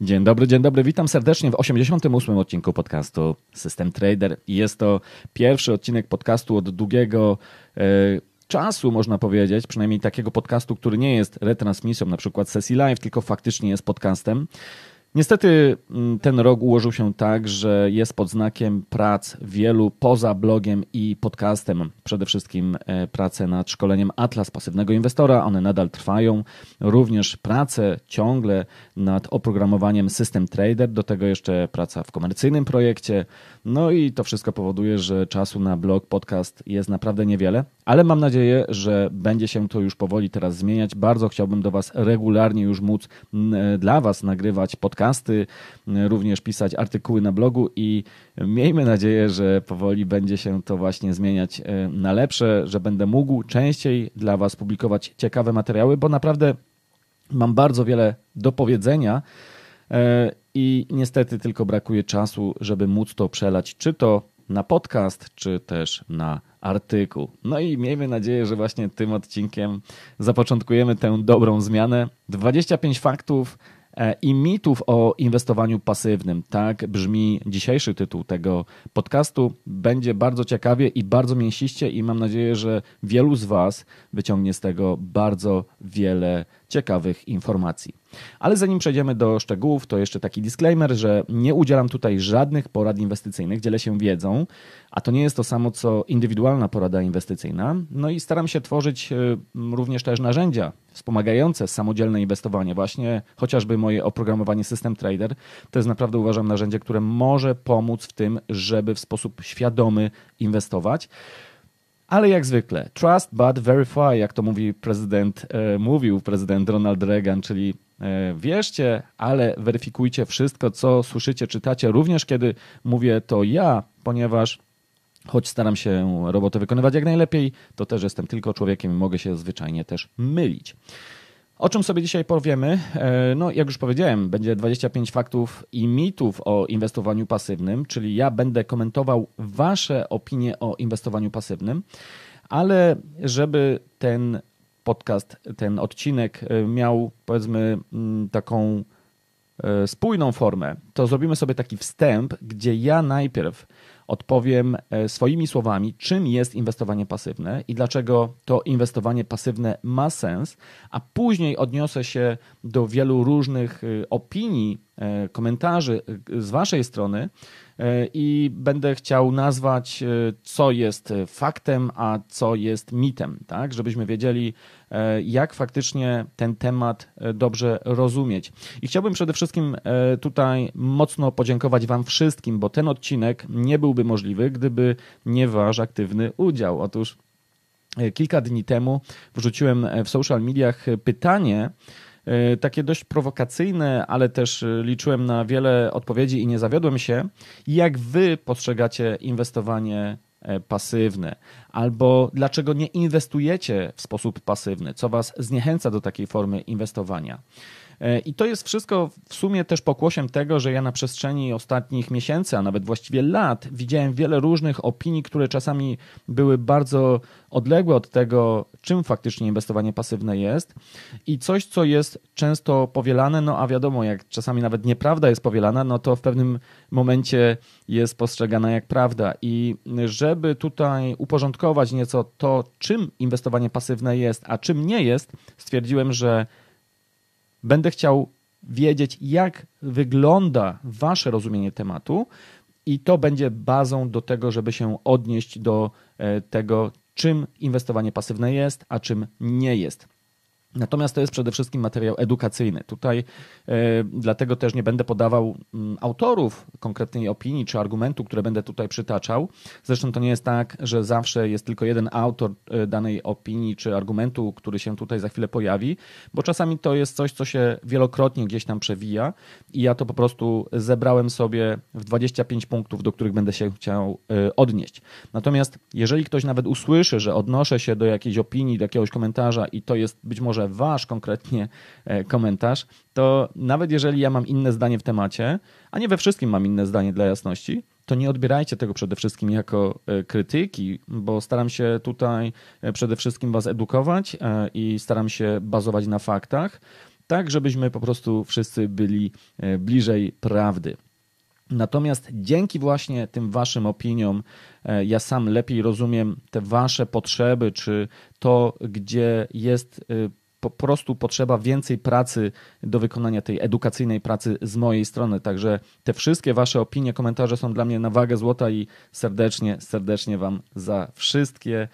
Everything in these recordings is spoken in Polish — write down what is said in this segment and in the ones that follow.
Dzień dobry, dzień dobry. Witam serdecznie w 88 odcinku podcastu System Trader. Jest to pierwszy odcinek podcastu od długiego e, czasu, można powiedzieć, przynajmniej takiego podcastu, który nie jest retransmisją na przykład sesji live, tylko faktycznie jest podcastem. Niestety mm, ten rok ułożył się tak, że jest pod znakiem prac wielu poza blogiem i podcastem. Przede wszystkim e, prace nad szkoleniem Atlas Pasywnego Inwestora, one nadal trwają. Również prace ciągle nad oprogramowaniem System Trader, do tego jeszcze praca w komercyjnym projekcie. No i to wszystko powoduje, że czasu na blog, podcast jest naprawdę niewiele ale mam nadzieję, że będzie się to już powoli teraz zmieniać. Bardzo chciałbym do Was regularnie już móc dla Was nagrywać podcasty, również pisać artykuły na blogu i miejmy nadzieję, że powoli będzie się to właśnie zmieniać e, na lepsze, że będę mógł częściej dla Was publikować ciekawe materiały, bo naprawdę mam bardzo wiele do powiedzenia e, i niestety tylko brakuje czasu, żeby móc to przelać, czy to na podcast, czy też na artykuł. No i miejmy nadzieję, że właśnie tym odcinkiem zapoczątkujemy tę dobrą zmianę. 25 faktów e, i mitów o inwestowaniu pasywnym. Tak brzmi dzisiejszy tytuł tego podcastu. Będzie bardzo ciekawie i bardzo mięsiście i mam nadzieję, że wielu z Was wyciągnie z tego bardzo wiele ciekawych informacji. Ale zanim przejdziemy do szczegółów, to jeszcze taki disclaimer, że nie udzielam tutaj żadnych porad inwestycyjnych, dzielę się wiedzą, a to nie jest to samo co indywidualna porada inwestycyjna. No i staram się tworzyć y, również też narzędzia wspomagające samodzielne inwestowanie, właśnie chociażby moje oprogramowanie System Trader. To jest naprawdę uważam narzędzie, które może pomóc w tym, żeby w sposób świadomy inwestować. Ale jak zwykle, trust but verify, jak to mówi prezydent, e, mówił prezydent Ronald Reagan, czyli E, wierzcie, ale weryfikujcie wszystko, co słyszycie, czytacie, również kiedy mówię to ja, ponieważ choć staram się robotę wykonywać jak najlepiej, to też jestem tylko człowiekiem i mogę się zwyczajnie też mylić. O czym sobie dzisiaj powiemy? E, no, jak już powiedziałem, będzie 25 faktów i mitów o inwestowaniu pasywnym, czyli ja będę komentował Wasze opinie o inwestowaniu pasywnym, ale żeby ten podcast, ten odcinek e, miał powiedzmy mm, taką e, spójną formę, to zrobimy sobie taki wstęp, gdzie ja najpierw odpowiem e, swoimi słowami, czym jest inwestowanie pasywne i dlaczego to inwestowanie pasywne ma sens, a później odniosę się do wielu różnych opinii E, komentarzy e, z Waszej strony e, i będę chciał nazwać, co jest faktem, a co jest mitem, tak? Żebyśmy wiedzieli, jak faktycznie ten temat dobrze rozumieć. I chciałbym przede wszystkim tutaj mocno podziękować Wam wszystkim, bo ten odcinek nie byłby możliwy, gdyby nie Wasz aktywny udział. Otóż kilka dni temu wrzuciłem w social mediach pytanie, E, takie dość prowokacyjne, ale też e, liczyłem na wiele odpowiedzi i nie zawiodłem się. Jak wy postrzegacie inwestowanie e, pasywne, albo dlaczego nie inwestujecie w sposób pasywny, co Was zniechęca do takiej formy inwestowania. E, I to jest wszystko w sumie też pokłosiem tego, że ja na przestrzeni ostatnich miesięcy, a nawet właściwie lat, widziałem wiele różnych opinii, które czasami były bardzo odległe od tego, czym faktycznie inwestowanie pasywne jest i coś, co jest często powielane, no a wiadomo, jak czasami nawet nieprawda jest powielana, no to w pewnym momencie jest postrzegana jak prawda. I żeby tutaj uporządkować nieco to, czym inwestowanie pasywne jest, a czym nie jest, stwierdziłem, że Będę chciał wiedzieć, jak wygląda Wasze rozumienie tematu, i to będzie bazą do tego, żeby się odnieść do e, tego, czym inwestowanie pasywne jest, a czym nie jest. Natomiast to jest przede wszystkim materiał edukacyjny. Tutaj e, dlatego też nie będę podawał m, mm, autorów konkretnej opinii czy argumentu, które będę tutaj przytaczał. Zresztą to nie jest tak, że zawsze jest tylko jeden autor e, danej opinii czy argumentu, który się tutaj za chwilę pojawi, bo czasami to jest coś, co się wielokrotnie gdzieś tam przewija i ja to po prostu zebrałem sobie w 25 punktów, do których będę się chciał e, odnieść. Natomiast jeżeli ktoś nawet usłyszy, że odnoszę się do jakiejś opinii, do jakiegoś komentarza i to jest być może wasz konkretnie e, komentarz, to nawet jeżeli ja mam inne zdanie w temacie, a nie we wszystkim mam inne zdanie dla jasności, to nie odbierajcie tego przede wszystkim jako e, krytyki, bo staram się tutaj e, przede wszystkim was edukować i staram się bazować na faktach, tak żebyśmy po prostu wszyscy byli bliżej prawdy. Natomiast dzięki właśnie tym Waszym opiniom, ja sam lepiej rozumiem te Wasze potrzeby, czy to, gdzie jest po prostu potrzeba więcej pracy do wykonania tej edukacyjnej pracy z mojej strony. Także te wszystkie Wasze opinie, komentarze są dla mnie na wagę złota i serdecznie, serdecznie Wam za wszystkie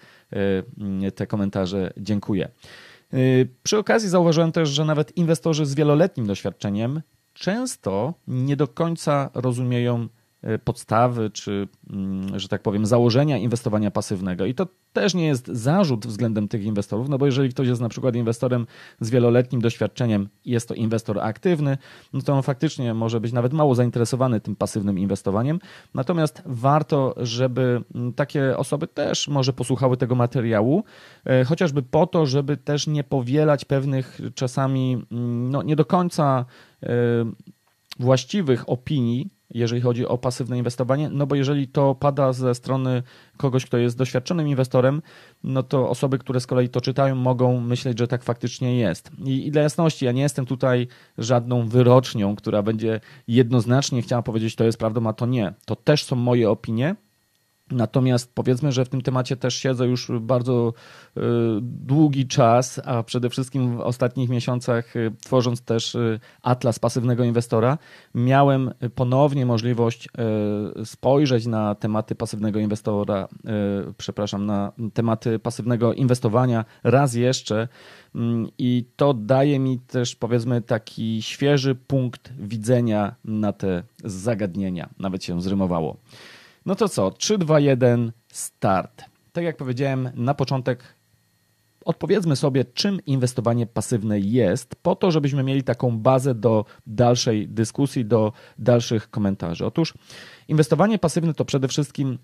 e, te komentarze dziękuję. E, przy okazji zauważyłem też, że nawet inwestorzy z wieloletnim doświadczeniem często nie do końca rozumieją E, podstawy, czy, mm, że tak powiem, założenia inwestowania pasywnego. I to też nie jest zarzut względem tych inwestorów, no bo jeżeli ktoś jest na przykład inwestorem z wieloletnim doświadczeniem i jest to inwestor aktywny, no to on faktycznie może być nawet mało zainteresowany tym pasywnym inwestowaniem. Natomiast warto, żeby mm, takie osoby też może posłuchały tego materiału, e, chociażby po to, żeby też nie powielać pewnych czasami mm, no, nie do końca e, właściwych opinii jeżeli chodzi o pasywne inwestowanie, no bo jeżeli to pada ze strony kogoś, kto jest doświadczonym inwestorem, no to osoby, które z kolei to czytają, mogą myśleć, że tak faktycznie jest. I, i dla jasności, ja nie jestem tutaj żadną wyrocznią, która będzie jednoznacznie chciała powiedzieć, to jest prawdą, a to nie. To też są moje opinie, Natomiast powiedzmy, że w tym temacie też siedzę już bardzo e, długi czas, a przede wszystkim w ostatnich miesiącach, e, tworząc też e, atlas pasywnego inwestora, miałem ponownie możliwość spojrzeć na tematy pasywnego inwestora, przepraszam, na tematy pasywnego inwestowania raz jeszcze. Mm, I to daje mi też, powiedzmy, taki świeży punkt widzenia na te zagadnienia. Nawet się zrymowało. No to co? 3, 2, 1, start. Tak jak powiedziałem na początek, odpowiedzmy sobie, czym inwestowanie pasywne jest, po to, żebyśmy mieli taką bazę do dalszej dyskusji, do dalszych komentarzy. Otóż inwestowanie pasywne to przede wszystkim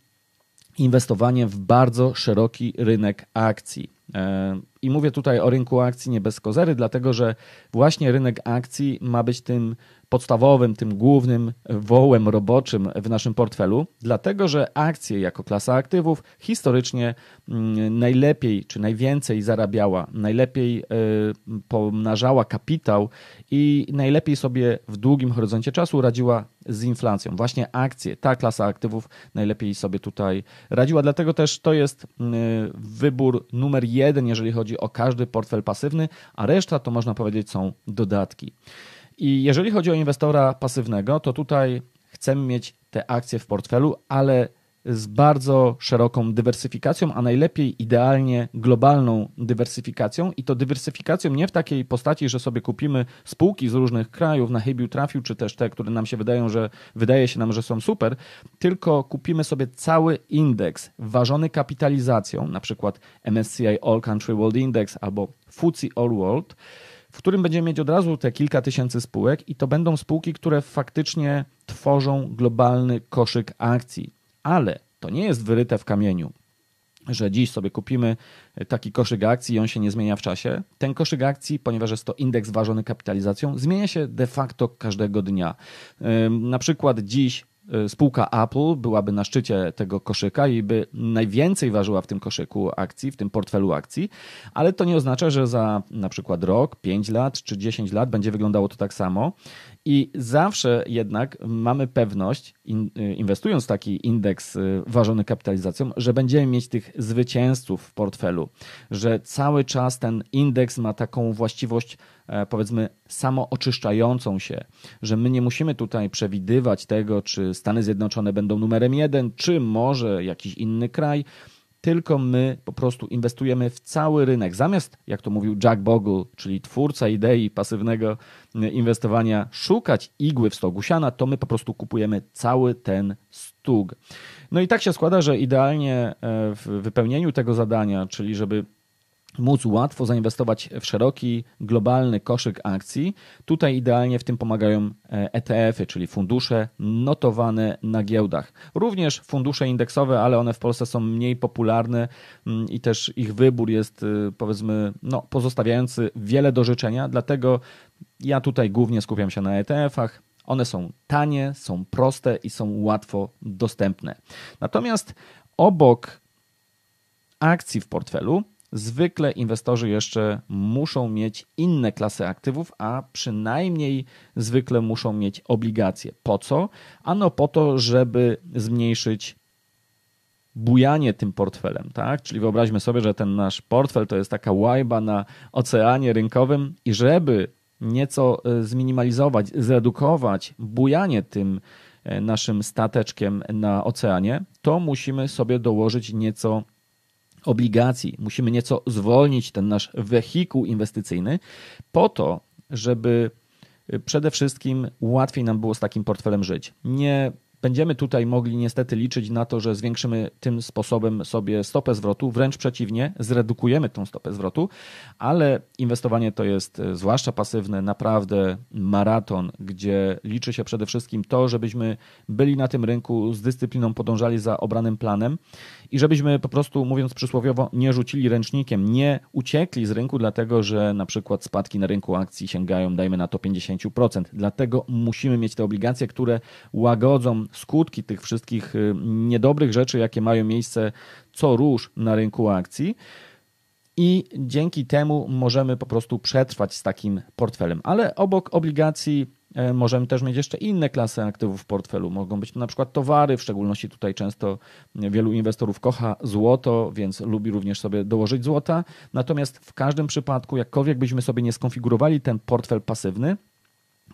inwestowanie w bardzo szeroki rynek akcji. E, i mówię tutaj o rynku akcji nie bez kozery, dlatego że właśnie rynek akcji ma być tym podstawowym, tym głównym wołem roboczym w naszym portfelu, dlatego że akcje jako klasa aktywów historycznie mm, najlepiej czy najwięcej zarabiała, najlepiej y, pomnażała kapitał i najlepiej sobie w długim horyzoncie czasu radziła z inflacją. Właśnie akcje, ta klasa aktywów najlepiej sobie tutaj radziła, dlatego też to jest y, wybór numer jeden, jeżeli chodzi o każdy portfel pasywny, a reszta to można powiedzieć są dodatki. I jeżeli chodzi o inwestora pasywnego, to tutaj chcemy mieć te akcje w portfelu, ale z bardzo szeroką dywersyfikacją, a najlepiej idealnie globalną dywersyfikacją i to dywersyfikacją nie w takiej postaci, że sobie kupimy spółki z różnych krajów, na hibiu trafił, czy też te, które nam się wydają, że wydaje się nam, że są super, tylko kupimy sobie cały indeks ważony kapitalizacją, na przykład MSCI All Country World Index albo FTSE All World, w którym będziemy mieć od razu te kilka tysięcy spółek i to będą spółki, które faktycznie tworzą globalny koszyk akcji ale to nie jest wyryte w kamieniu, że dziś sobie kupimy taki koszyk akcji i on się nie zmienia w czasie. Ten koszyk akcji, ponieważ jest to indeks ważony kapitalizacją, zmienia się de facto każdego dnia. Na przykład dziś y, spółka Apple byłaby na szczycie tego koszyka i by najwięcej ważyła w tym koszyku akcji, w tym portfelu akcji, ale to nie oznacza, że za na przykład rok, 5 lat czy 10 lat będzie wyglądało to tak samo i zawsze jednak mamy pewność, y, inwestując taki indeks y, ważony kapitalizacją, że będziemy mieć tych zwycięzców w portfelu, że cały czas ten indeks ma taką właściwość, e, powiedzmy, samooczyszczającą się, że my nie musimy tutaj przewidywać tego, czy Stany Zjednoczone będą numerem jeden, czy może jakiś inny kraj tylko my po prostu inwestujemy w cały rynek. Zamiast, jak to mówił Jack Bogle, czyli twórca idei pasywnego e, inwestowania, szukać igły w stogu siana, to my po prostu kupujemy cały ten stóg. No i tak się składa, że idealnie e, w wypełnieniu tego zadania, czyli żeby móc łatwo zainwestować w szeroki, globalny koszyk akcji. Tutaj idealnie w tym pomagają ETF-y, e czyli fundusze notowane na giełdach. Również fundusze indeksowe, ale one w Polsce są mniej popularne mm, i też ich wybór jest y, powiedzmy no, pozostawiający wiele do życzenia, dlatego ja tutaj głównie skupiam się na ETF-ach. One są tanie, są proste i są łatwo dostępne. Natomiast obok akcji w portfelu Zwykle inwestorzy jeszcze muszą mieć inne klasy aktywów, a przynajmniej zwykle muszą mieć obligacje. Po co? Ano po to, żeby zmniejszyć bujanie tym portfelem, tak? Czyli wyobraźmy sobie, że ten nasz portfel to jest taka łajba na oceanie rynkowym i żeby nieco e, zminimalizować, zredukować bujanie tym e, naszym stateczkiem na oceanie, to musimy sobie dołożyć nieco obligacji. Musimy nieco zwolnić ten nasz wehikuł inwestycyjny po to, żeby y, przede wszystkim łatwiej nam było z takim portfelem żyć. Nie Będziemy tutaj mogli niestety liczyć na to, że zwiększymy tym sposobem sobie stopę zwrotu, wręcz przeciwnie, zredukujemy tą stopę zwrotu, ale inwestowanie to jest, e, zwłaszcza pasywne, naprawdę maraton, gdzie liczy się przede wszystkim to, żebyśmy byli na tym rynku z dyscypliną, podążali za obranym planem i żebyśmy po prostu, mówiąc przysłowiowo, nie rzucili ręcznikiem, nie uciekli z rynku, dlatego że na przykład spadki na rynku akcji sięgają, dajmy na to 50%. Dlatego musimy mieć te obligacje, które łagodzą skutki tych wszystkich y, niedobrych rzeczy, jakie mają miejsce co róż na rynku akcji. I dzięki temu możemy po prostu przetrwać z takim portfelem. Ale obok obligacji e, Możemy też mieć jeszcze inne klasy aktywów w portfelu. Mogą być to na przykład towary, w szczególności tutaj często wielu inwestorów kocha złoto, więc lubi również sobie dołożyć złota. Natomiast w każdym przypadku, jakkolwiek byśmy sobie nie skonfigurowali ten portfel pasywny,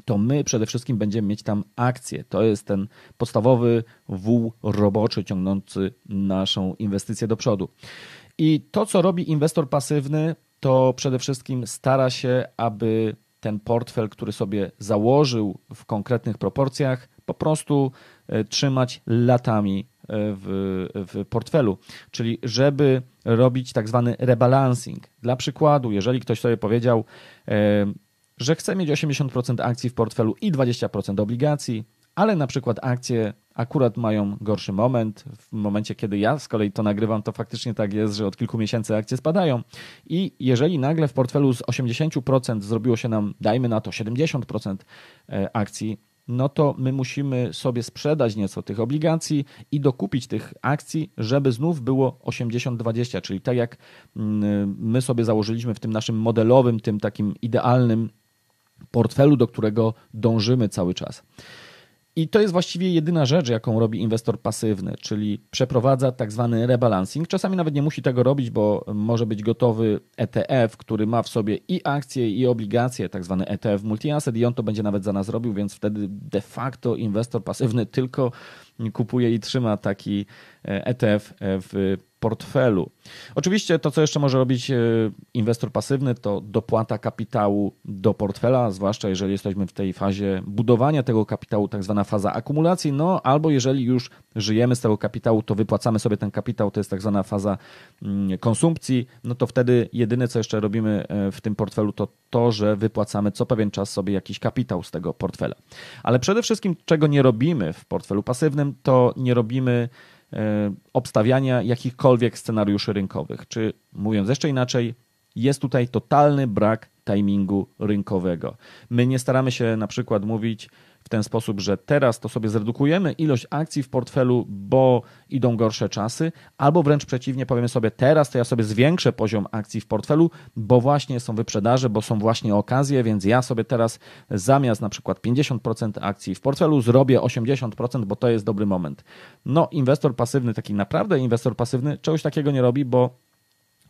to my przede wszystkim będziemy mieć tam akcje. To jest ten podstawowy wół roboczy ciągnący naszą inwestycję do przodu. I to, co robi inwestor pasywny, to przede wszystkim stara się, aby ten portfel, który sobie założył w konkretnych proporcjach, po prostu e, trzymać latami e, w, w, portfelu, czyli żeby robić tak zwany rebalancing. Dla przykładu, jeżeli ktoś sobie powiedział, e, że chce mieć 80% akcji w portfelu i 20% obligacji, ale na przykład akcje akurat mają gorszy moment. W momencie, kiedy ja z kolei to nagrywam, to faktycznie tak jest, że od kilku miesięcy akcje spadają. I jeżeli nagle w portfelu z 80% zrobiło się nam, dajmy na to, 70% e, akcji, no to my musimy sobie sprzedać nieco tych obligacji i dokupić tych akcji, żeby znów było 80-20, czyli tak jak mm, my sobie założyliśmy w tym naszym modelowym, tym takim idealnym portfelu, do którego dążymy cały czas. I to jest właściwie jedyna rzecz, jaką robi inwestor pasywny, czyli przeprowadza tak zwany rebalancing. Czasami nawet nie musi tego robić, bo może być gotowy ETF, który ma w sobie i akcje, i obligacje, tak zwany ETF multiasset, i on to będzie nawet za nas robił, więc wtedy de facto inwestor pasywny tylko kupuje i trzyma taki ETF e e, w portfelu. Oczywiście to, co jeszcze może robić e, inwestor pasywny, to dopłata kapitału do portfela, zwłaszcza jeżeli jesteśmy w tej fazie budowania tego kapitału, tak zwana faza akumulacji, no albo jeżeli już żyjemy z tego kapitału, to wypłacamy sobie ten kapitał, to jest tak zwana faza mm, konsumpcji, no to wtedy jedyne, co jeszcze robimy w tym portfelu, to to, że wypłacamy co pewien czas sobie jakiś kapitał z tego portfela. Ale przede wszystkim, czego nie robimy w portfelu pasywnym, jednym, to nie robimy e, obstawiania jakichkolwiek scenariuszy rynkowych. Czy mówiąc jeszcze inaczej, jest tutaj totalny brak timingu rynkowego. My nie staramy się na przykład mówić, w ten sposób, że teraz to sobie zredukujemy ilość akcji w portfelu, bo idą gorsze czasy, albo wręcz przeciwnie, powiemy sobie teraz to ja sobie zwiększę poziom akcji w portfelu, bo właśnie są wyprzedaże, bo są właśnie okazje, więc ja sobie teraz zamiast na przykład 50% akcji w portfelu zrobię 80%, bo to jest dobry moment. No, inwestor pasywny, taki naprawdę inwestor pasywny, czegoś takiego nie robi, bo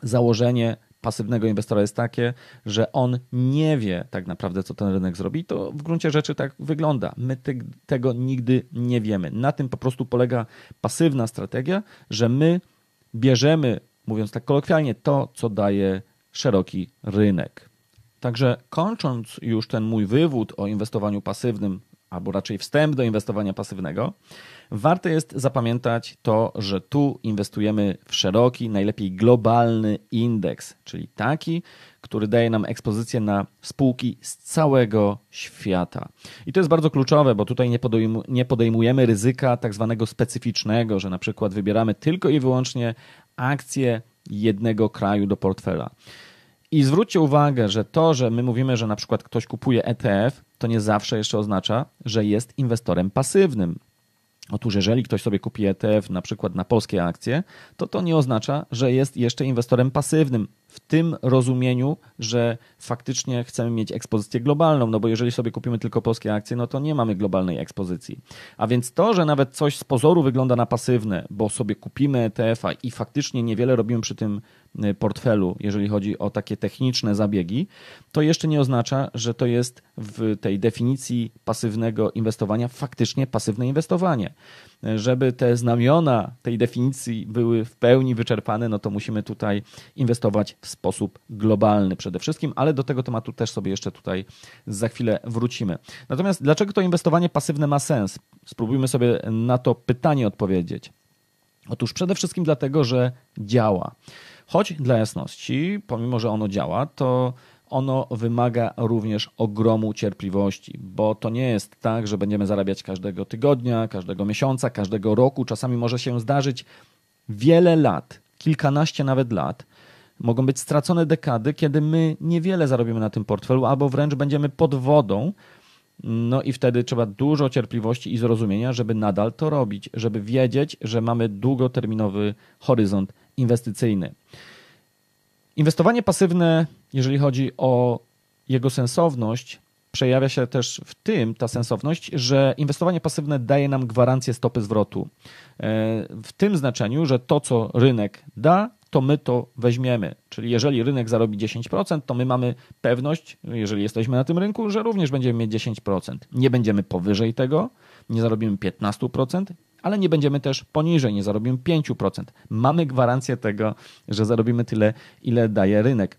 założenie pasywnego inwestora jest takie, że on nie wie tak naprawdę, co ten rynek zrobi. To w gruncie rzeczy tak wygląda. My te, tego nigdy nie wiemy. Na tym po prostu polega pasywna strategia, że my bierzemy, mówiąc tak kolokwialnie, to, co daje szeroki rynek. Także kończąc już ten mój wywód o inwestowaniu pasywnym, albo raczej wstęp do inwestowania pasywnego, Warto jest zapamiętać to, że tu inwestujemy w szeroki, najlepiej globalny indeks, czyli taki, który daje nam ekspozycję na spółki z całego świata. I to jest bardzo kluczowe, bo tutaj nie, podejmujemy ryzyka tak zwanego specyficznego, że na przykład wybieramy tylko i wyłącznie akcje jednego kraju do portfela. I zwróćcie uwagę, że to, że my mówimy, że na przykład ktoś kupuje ETF, to nie zawsze jeszcze oznacza, że jest inwestorem pasywnym. Otóż, jeżeli ktoś sobie kupi ETF na przykład na polskie akcje, to to nie oznacza, że jest jeszcze inwestorem pasywnym w tym rozumieniu, że faktycznie chcemy mieć ekspozycję globalną, no bo jeżeli sobie kupimy tylko polskie akcje, no to nie mamy globalnej ekspozycji. A więc to, że nawet coś z pozoru wygląda na pasywne, bo sobie kupimy ETF-a i faktycznie niewiele robimy przy tym Y, portfelu, jeżeli chodzi o takie techniczne zabiegi, to jeszcze nie oznacza, że to jest w tej definicji pasywnego inwestowania faktycznie pasywne inwestowanie. Y, żeby te znamiona tej definicji były w pełni wyczerpane, no to musimy tutaj inwestować w sposób globalny przede wszystkim, ale do tego tematu też sobie jeszcze tutaj za chwilę wrócimy. Natomiast dlaczego to inwestowanie pasywne ma sens? Spróbujmy sobie na to pytanie odpowiedzieć. Otóż przede wszystkim dlatego, że działa. Choć dla jasności, pomimo że ono działa, to ono wymaga również ogromu cierpliwości, bo to nie jest tak, że będziemy zarabiać każdego tygodnia, każdego miesiąca, każdego roku. Czasami może się zdarzyć wiele lat, kilkanaście nawet lat. Mogą być stracone dekady, kiedy my niewiele zarobimy na tym portfelu, albo wręcz będziemy pod wodą no i wtedy trzeba dużo cierpliwości i zrozumienia, żeby nadal to robić, żeby wiedzieć, że mamy długoterminowy horyzont inwestycyjny. Inwestowanie pasywne, jeżeli chodzi o jego sensowność, przejawia się też w tym ta sensowność, że inwestowanie pasywne daje nam gwarancję stopy zwrotu. E, w tym znaczeniu, że to, co rynek da, to my to weźmiemy. Czyli jeżeli rynek zarobi 10%, to my mamy pewność, jeżeli jesteśmy na tym rynku, że również będziemy mieć 10%. Nie będziemy powyżej tego, nie zarobimy 15%, ale nie będziemy też poniżej, nie zarobimy 5%. Mamy gwarancję tego, że zarobimy tyle, ile daje rynek.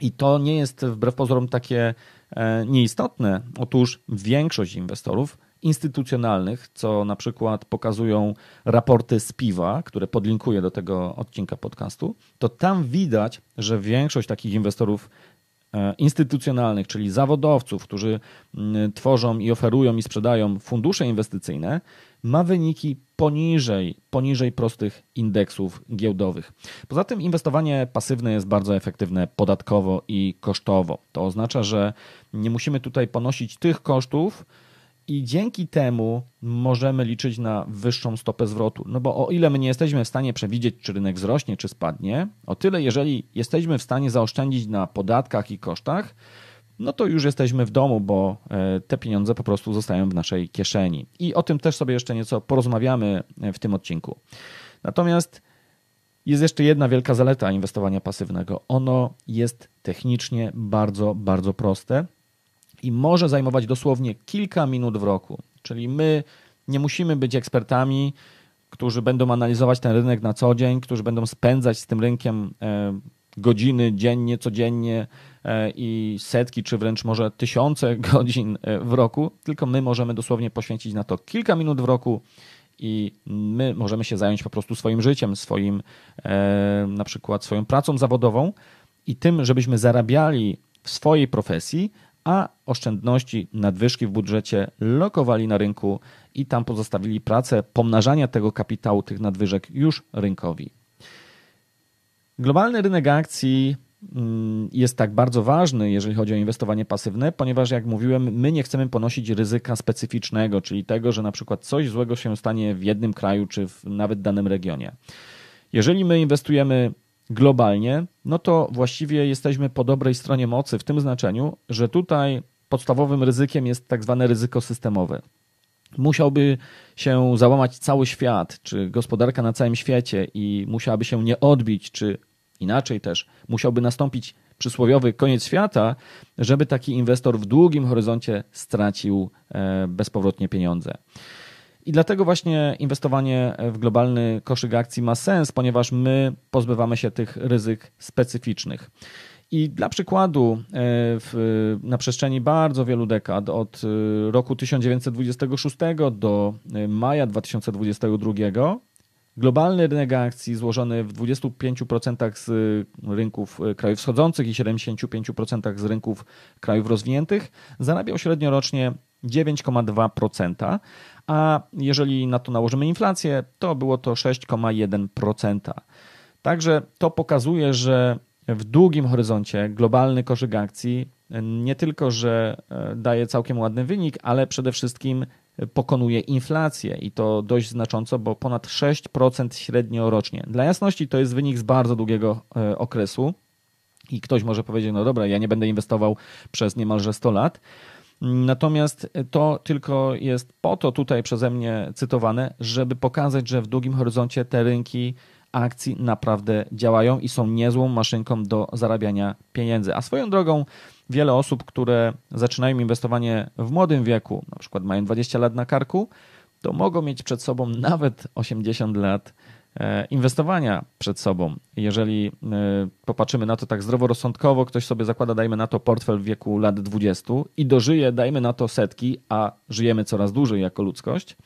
I to nie jest wbrew pozorom takie e, nieistotne. Otóż większość inwestorów instytucjonalnych, co na przykład pokazują raporty z piwa, które podlinkuję do tego odcinka podcastu, to tam widać, że większość takich inwestorów e, instytucjonalnych, czyli zawodowców, którzy mm, tworzą i oferują i sprzedają fundusze inwestycyjne, ma wyniki poniżej, poniżej prostych indeksów giełdowych. Poza tym inwestowanie pasywne jest bardzo efektywne podatkowo i kosztowo. To oznacza, że nie musimy tutaj ponosić tych kosztów, i dzięki temu możemy liczyć na wyższą stopę zwrotu. No bo o ile my nie jesteśmy w stanie przewidzieć, czy rynek wzrośnie, czy spadnie, o tyle jeżeli jesteśmy w stanie zaoszczędzić na podatkach i kosztach, no to już jesteśmy w domu, bo e, te pieniądze po prostu zostają w naszej kieszeni. I o tym też sobie jeszcze nieco porozmawiamy e, w tym odcinku. Natomiast jest jeszcze jedna wielka zaleta inwestowania pasywnego. Ono jest technicznie bardzo, bardzo proste i może zajmować dosłownie kilka minut w roku. Czyli my nie musimy być ekspertami, którzy będą analizować ten rynek na co dzień, którzy będą spędzać z tym rynkiem e, godziny dziennie, codziennie e, i setki, czy wręcz może tysiące godzin e, w roku, tylko my możemy dosłownie poświęcić na to kilka minut w roku i my możemy się zająć po prostu swoim życiem, swoim na przykład swoją pracą zawodową i tym, żebyśmy zarabiali w swojej profesji, a oszczędności, nadwyżki w budżecie lokowali na rynku i tam pozostawili pracę pomnażania tego kapitału, tych nadwyżek już rynkowi. Globalny rynek akcji mm, jest tak bardzo ważny, jeżeli chodzi o inwestowanie pasywne, ponieważ jak mówiłem, my nie chcemy ponosić ryzyka specyficznego, czyli tego, że na przykład coś złego się stanie w jednym kraju czy w nawet danym regionie. Jeżeli my inwestujemy globalnie, no to właściwie jesteśmy po dobrej stronie mocy w tym znaczeniu, że tutaj podstawowym ryzykiem jest tak zwane ryzyko systemowe. Musiałby się załamać cały świat, czy gospodarka na całym świecie i musiałaby się nie odbić, czy inaczej też musiałby nastąpić przysłowiowy koniec świata, żeby taki inwestor w długim horyzoncie stracił e, bezpowrotnie pieniądze. I dlatego właśnie inwestowanie w globalny koszyk akcji ma sens, ponieważ my pozbywamy się tych ryzyk specyficznych. I dla przykładu, e, w, na przestrzeni bardzo wielu dekad, od e, roku 1926 do e, maja 2022, globalny rynek akcji złożony w 25% z rynków krajów wschodzących i 75% z rynków krajów rozwiniętych zarabiał średnio rocznie 9,2%, a jeżeli na to nałożymy inflację, to było to 6,1%. Także to pokazuje, że w długim horyzoncie globalny koszyk akcji nie tylko, że e, daje całkiem ładny wynik, ale przede wszystkim pokonuje inflację i to dość znacząco, bo ponad 6% średnio rocznie. Dla jasności to jest wynik z bardzo długiego e, okresu i ktoś może powiedzieć, no dobra, ja nie będę inwestował przez niemalże 100 lat, Natomiast to tylko jest po to tutaj przeze mnie cytowane, żeby pokazać, że w długim horyzoncie te rynki akcji naprawdę działają i są niezłą maszynką do zarabiania pieniędzy. A swoją drogą, wiele osób, które zaczynają inwestowanie w młodym wieku, na przykład mają 20 lat na karku, to mogą mieć przed sobą nawet 80 lat E, inwestowania przed sobą. Jeżeli e, popatrzymy na to tak zdroworozsądkowo, ktoś sobie zakłada, dajmy na to portfel w wieku lat 20 i dożyje, dajmy na to setki, a żyjemy coraz dłużej jako ludzkość,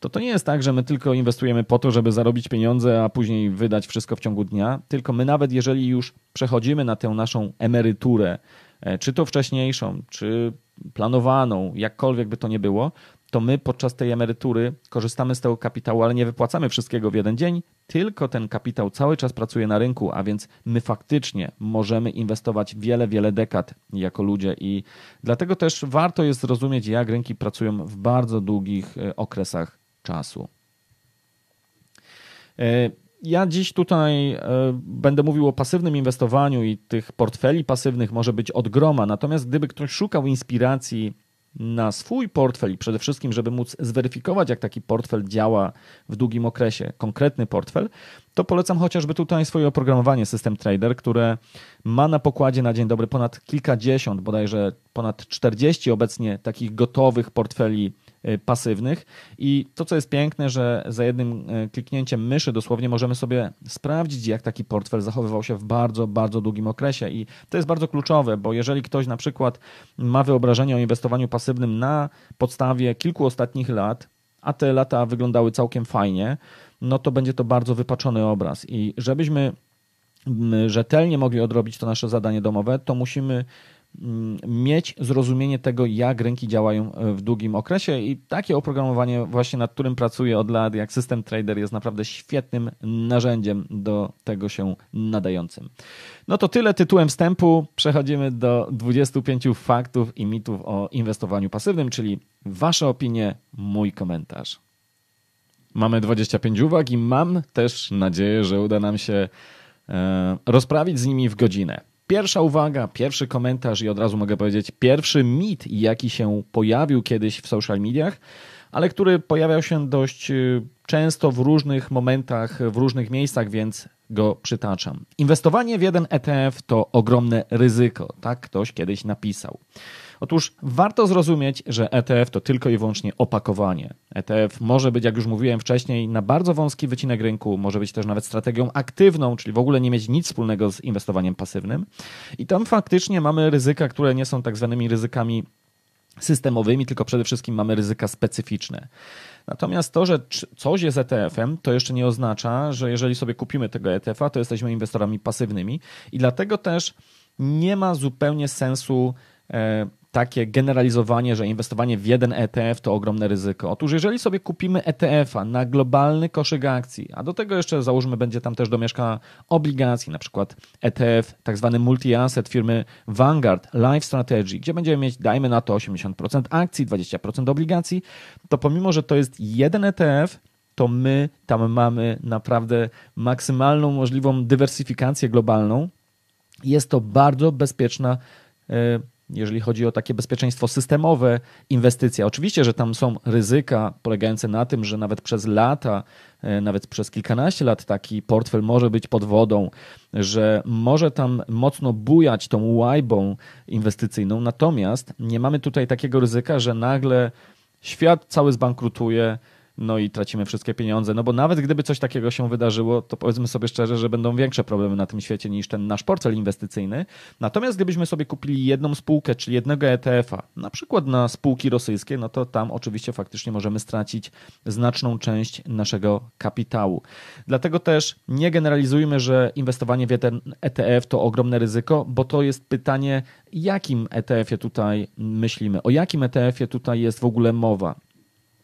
to to nie jest tak, że my tylko inwestujemy po to, żeby zarobić pieniądze, a później wydać wszystko w ciągu dnia, tylko my nawet jeżeli już przechodzimy na tę naszą emeryturę, e, czy to wcześniejszą, czy planowaną, jakkolwiek by to nie było, to my podczas tej emerytury korzystamy z tego kapitału, ale nie wypłacamy wszystkiego w jeden dzień, tylko ten kapitał cały czas pracuje na rynku, a więc my faktycznie możemy inwestować wiele, wiele dekad jako ludzie i dlatego też warto jest zrozumieć, jak rynki pracują w bardzo długich e, okresach czasu. E, ja dziś tutaj e, będę mówił o pasywnym inwestowaniu i tych portfeli pasywnych może być od groma. Natomiast gdyby ktoś szukał inspiracji na swój portfel i przede wszystkim, żeby móc zweryfikować, jak taki portfel działa w długim okresie, konkretny portfel, to polecam chociażby tutaj swoje oprogramowanie System Trader, które ma na pokładzie na dzień dobry ponad kilkadziesiąt, bodajże ponad 40 obecnie takich gotowych portfeli Y, pasywnych. I to, co jest piękne, że za jednym y, kliknięciem myszy dosłownie możemy sobie sprawdzić, jak taki portfel zachowywał się w bardzo, bardzo długim okresie. I to jest bardzo kluczowe, bo jeżeli ktoś na przykład ma wyobrażenie o inwestowaniu pasywnym na podstawie kilku ostatnich lat, a te lata wyglądały całkiem fajnie, no to będzie to bardzo wypaczony obraz. I żebyśmy rzetelnie mogli odrobić to nasze zadanie domowe, to musimy Mm, mieć zrozumienie tego, jak rynki działają e, w długim okresie i takie oprogramowanie właśnie nad którym pracuję od lat, jak System Trader jest naprawdę świetnym narzędziem do tego się nadającym. No to tyle tytułem wstępu. Przechodzimy do 25 faktów i mitów o inwestowaniu pasywnym, czyli wasze opinie, mój komentarz. Mamy 25 uwag i mam też nadzieję, że uda nam się e, rozprawić z nimi w godzinę. Pierwsza uwaga, pierwszy komentarz i od razu mogę powiedzieć, pierwszy mit, jaki się pojawił kiedyś w social mediach, ale który pojawiał się dość y, często w różnych momentach, w różnych miejscach, więc go przytaczam. Inwestowanie w jeden ETF to ogromne ryzyko, tak ktoś kiedyś napisał. Otóż warto zrozumieć, że ETF to tylko i wyłącznie opakowanie. ETF może być, jak już mówiłem wcześniej, na bardzo wąski wycinek rynku, może być też nawet strategią aktywną, czyli w ogóle nie mieć nic wspólnego z inwestowaniem pasywnym. I tam faktycznie mamy ryzyka, które nie są tak zwanymi ryzykami systemowymi, tylko przede wszystkim mamy ryzyka specyficzne. Natomiast to, że coś jest ETF-em, to jeszcze nie oznacza, że jeżeli sobie kupimy tego ETF-a, to jesteśmy inwestorami pasywnymi i dlatego też nie ma zupełnie sensu e, takie generalizowanie, że inwestowanie w jeden ETF to ogromne ryzyko. Otóż jeżeli sobie kupimy ETF-a na globalny koszyk akcji, a do tego jeszcze załóżmy będzie tam też domieszka obligacji, na przykład ETF, tak zwany multi-asset firmy Vanguard Life Strategy, gdzie będziemy mieć, dajmy na to 80% akcji, 20% obligacji, to pomimo, że to jest jeden ETF, to my tam mamy naprawdę maksymalną możliwą dywersyfikację globalną. Jest to bardzo bezpieczna e, jeżeli chodzi o takie bezpieczeństwo systemowe, inwestycja. Oczywiście, że tam są ryzyka polegające na tym, że nawet przez lata, e, nawet przez kilkanaście lat taki portfel może być pod wodą, że może tam mocno bujać tą łajbą inwestycyjną. Natomiast nie mamy tutaj takiego ryzyka, że nagle świat cały zbankrutuje, no i tracimy wszystkie pieniądze. No bo nawet gdyby coś takiego się wydarzyło, to powiedzmy sobie szczerze, że będą większe problemy na tym świecie niż ten nasz portfel inwestycyjny. Natomiast gdybyśmy sobie kupili jedną spółkę, czyli jednego ETF-a, na przykład na spółki rosyjskie, no to tam oczywiście faktycznie możemy stracić znaczną część naszego kapitału. Dlatego też nie generalizujmy, że inwestowanie w ETF e to ogromne ryzyko, bo to jest pytanie, jakim ETF-ie tutaj myślimy, o jakim ETF-ie tutaj jest w ogóle mowa.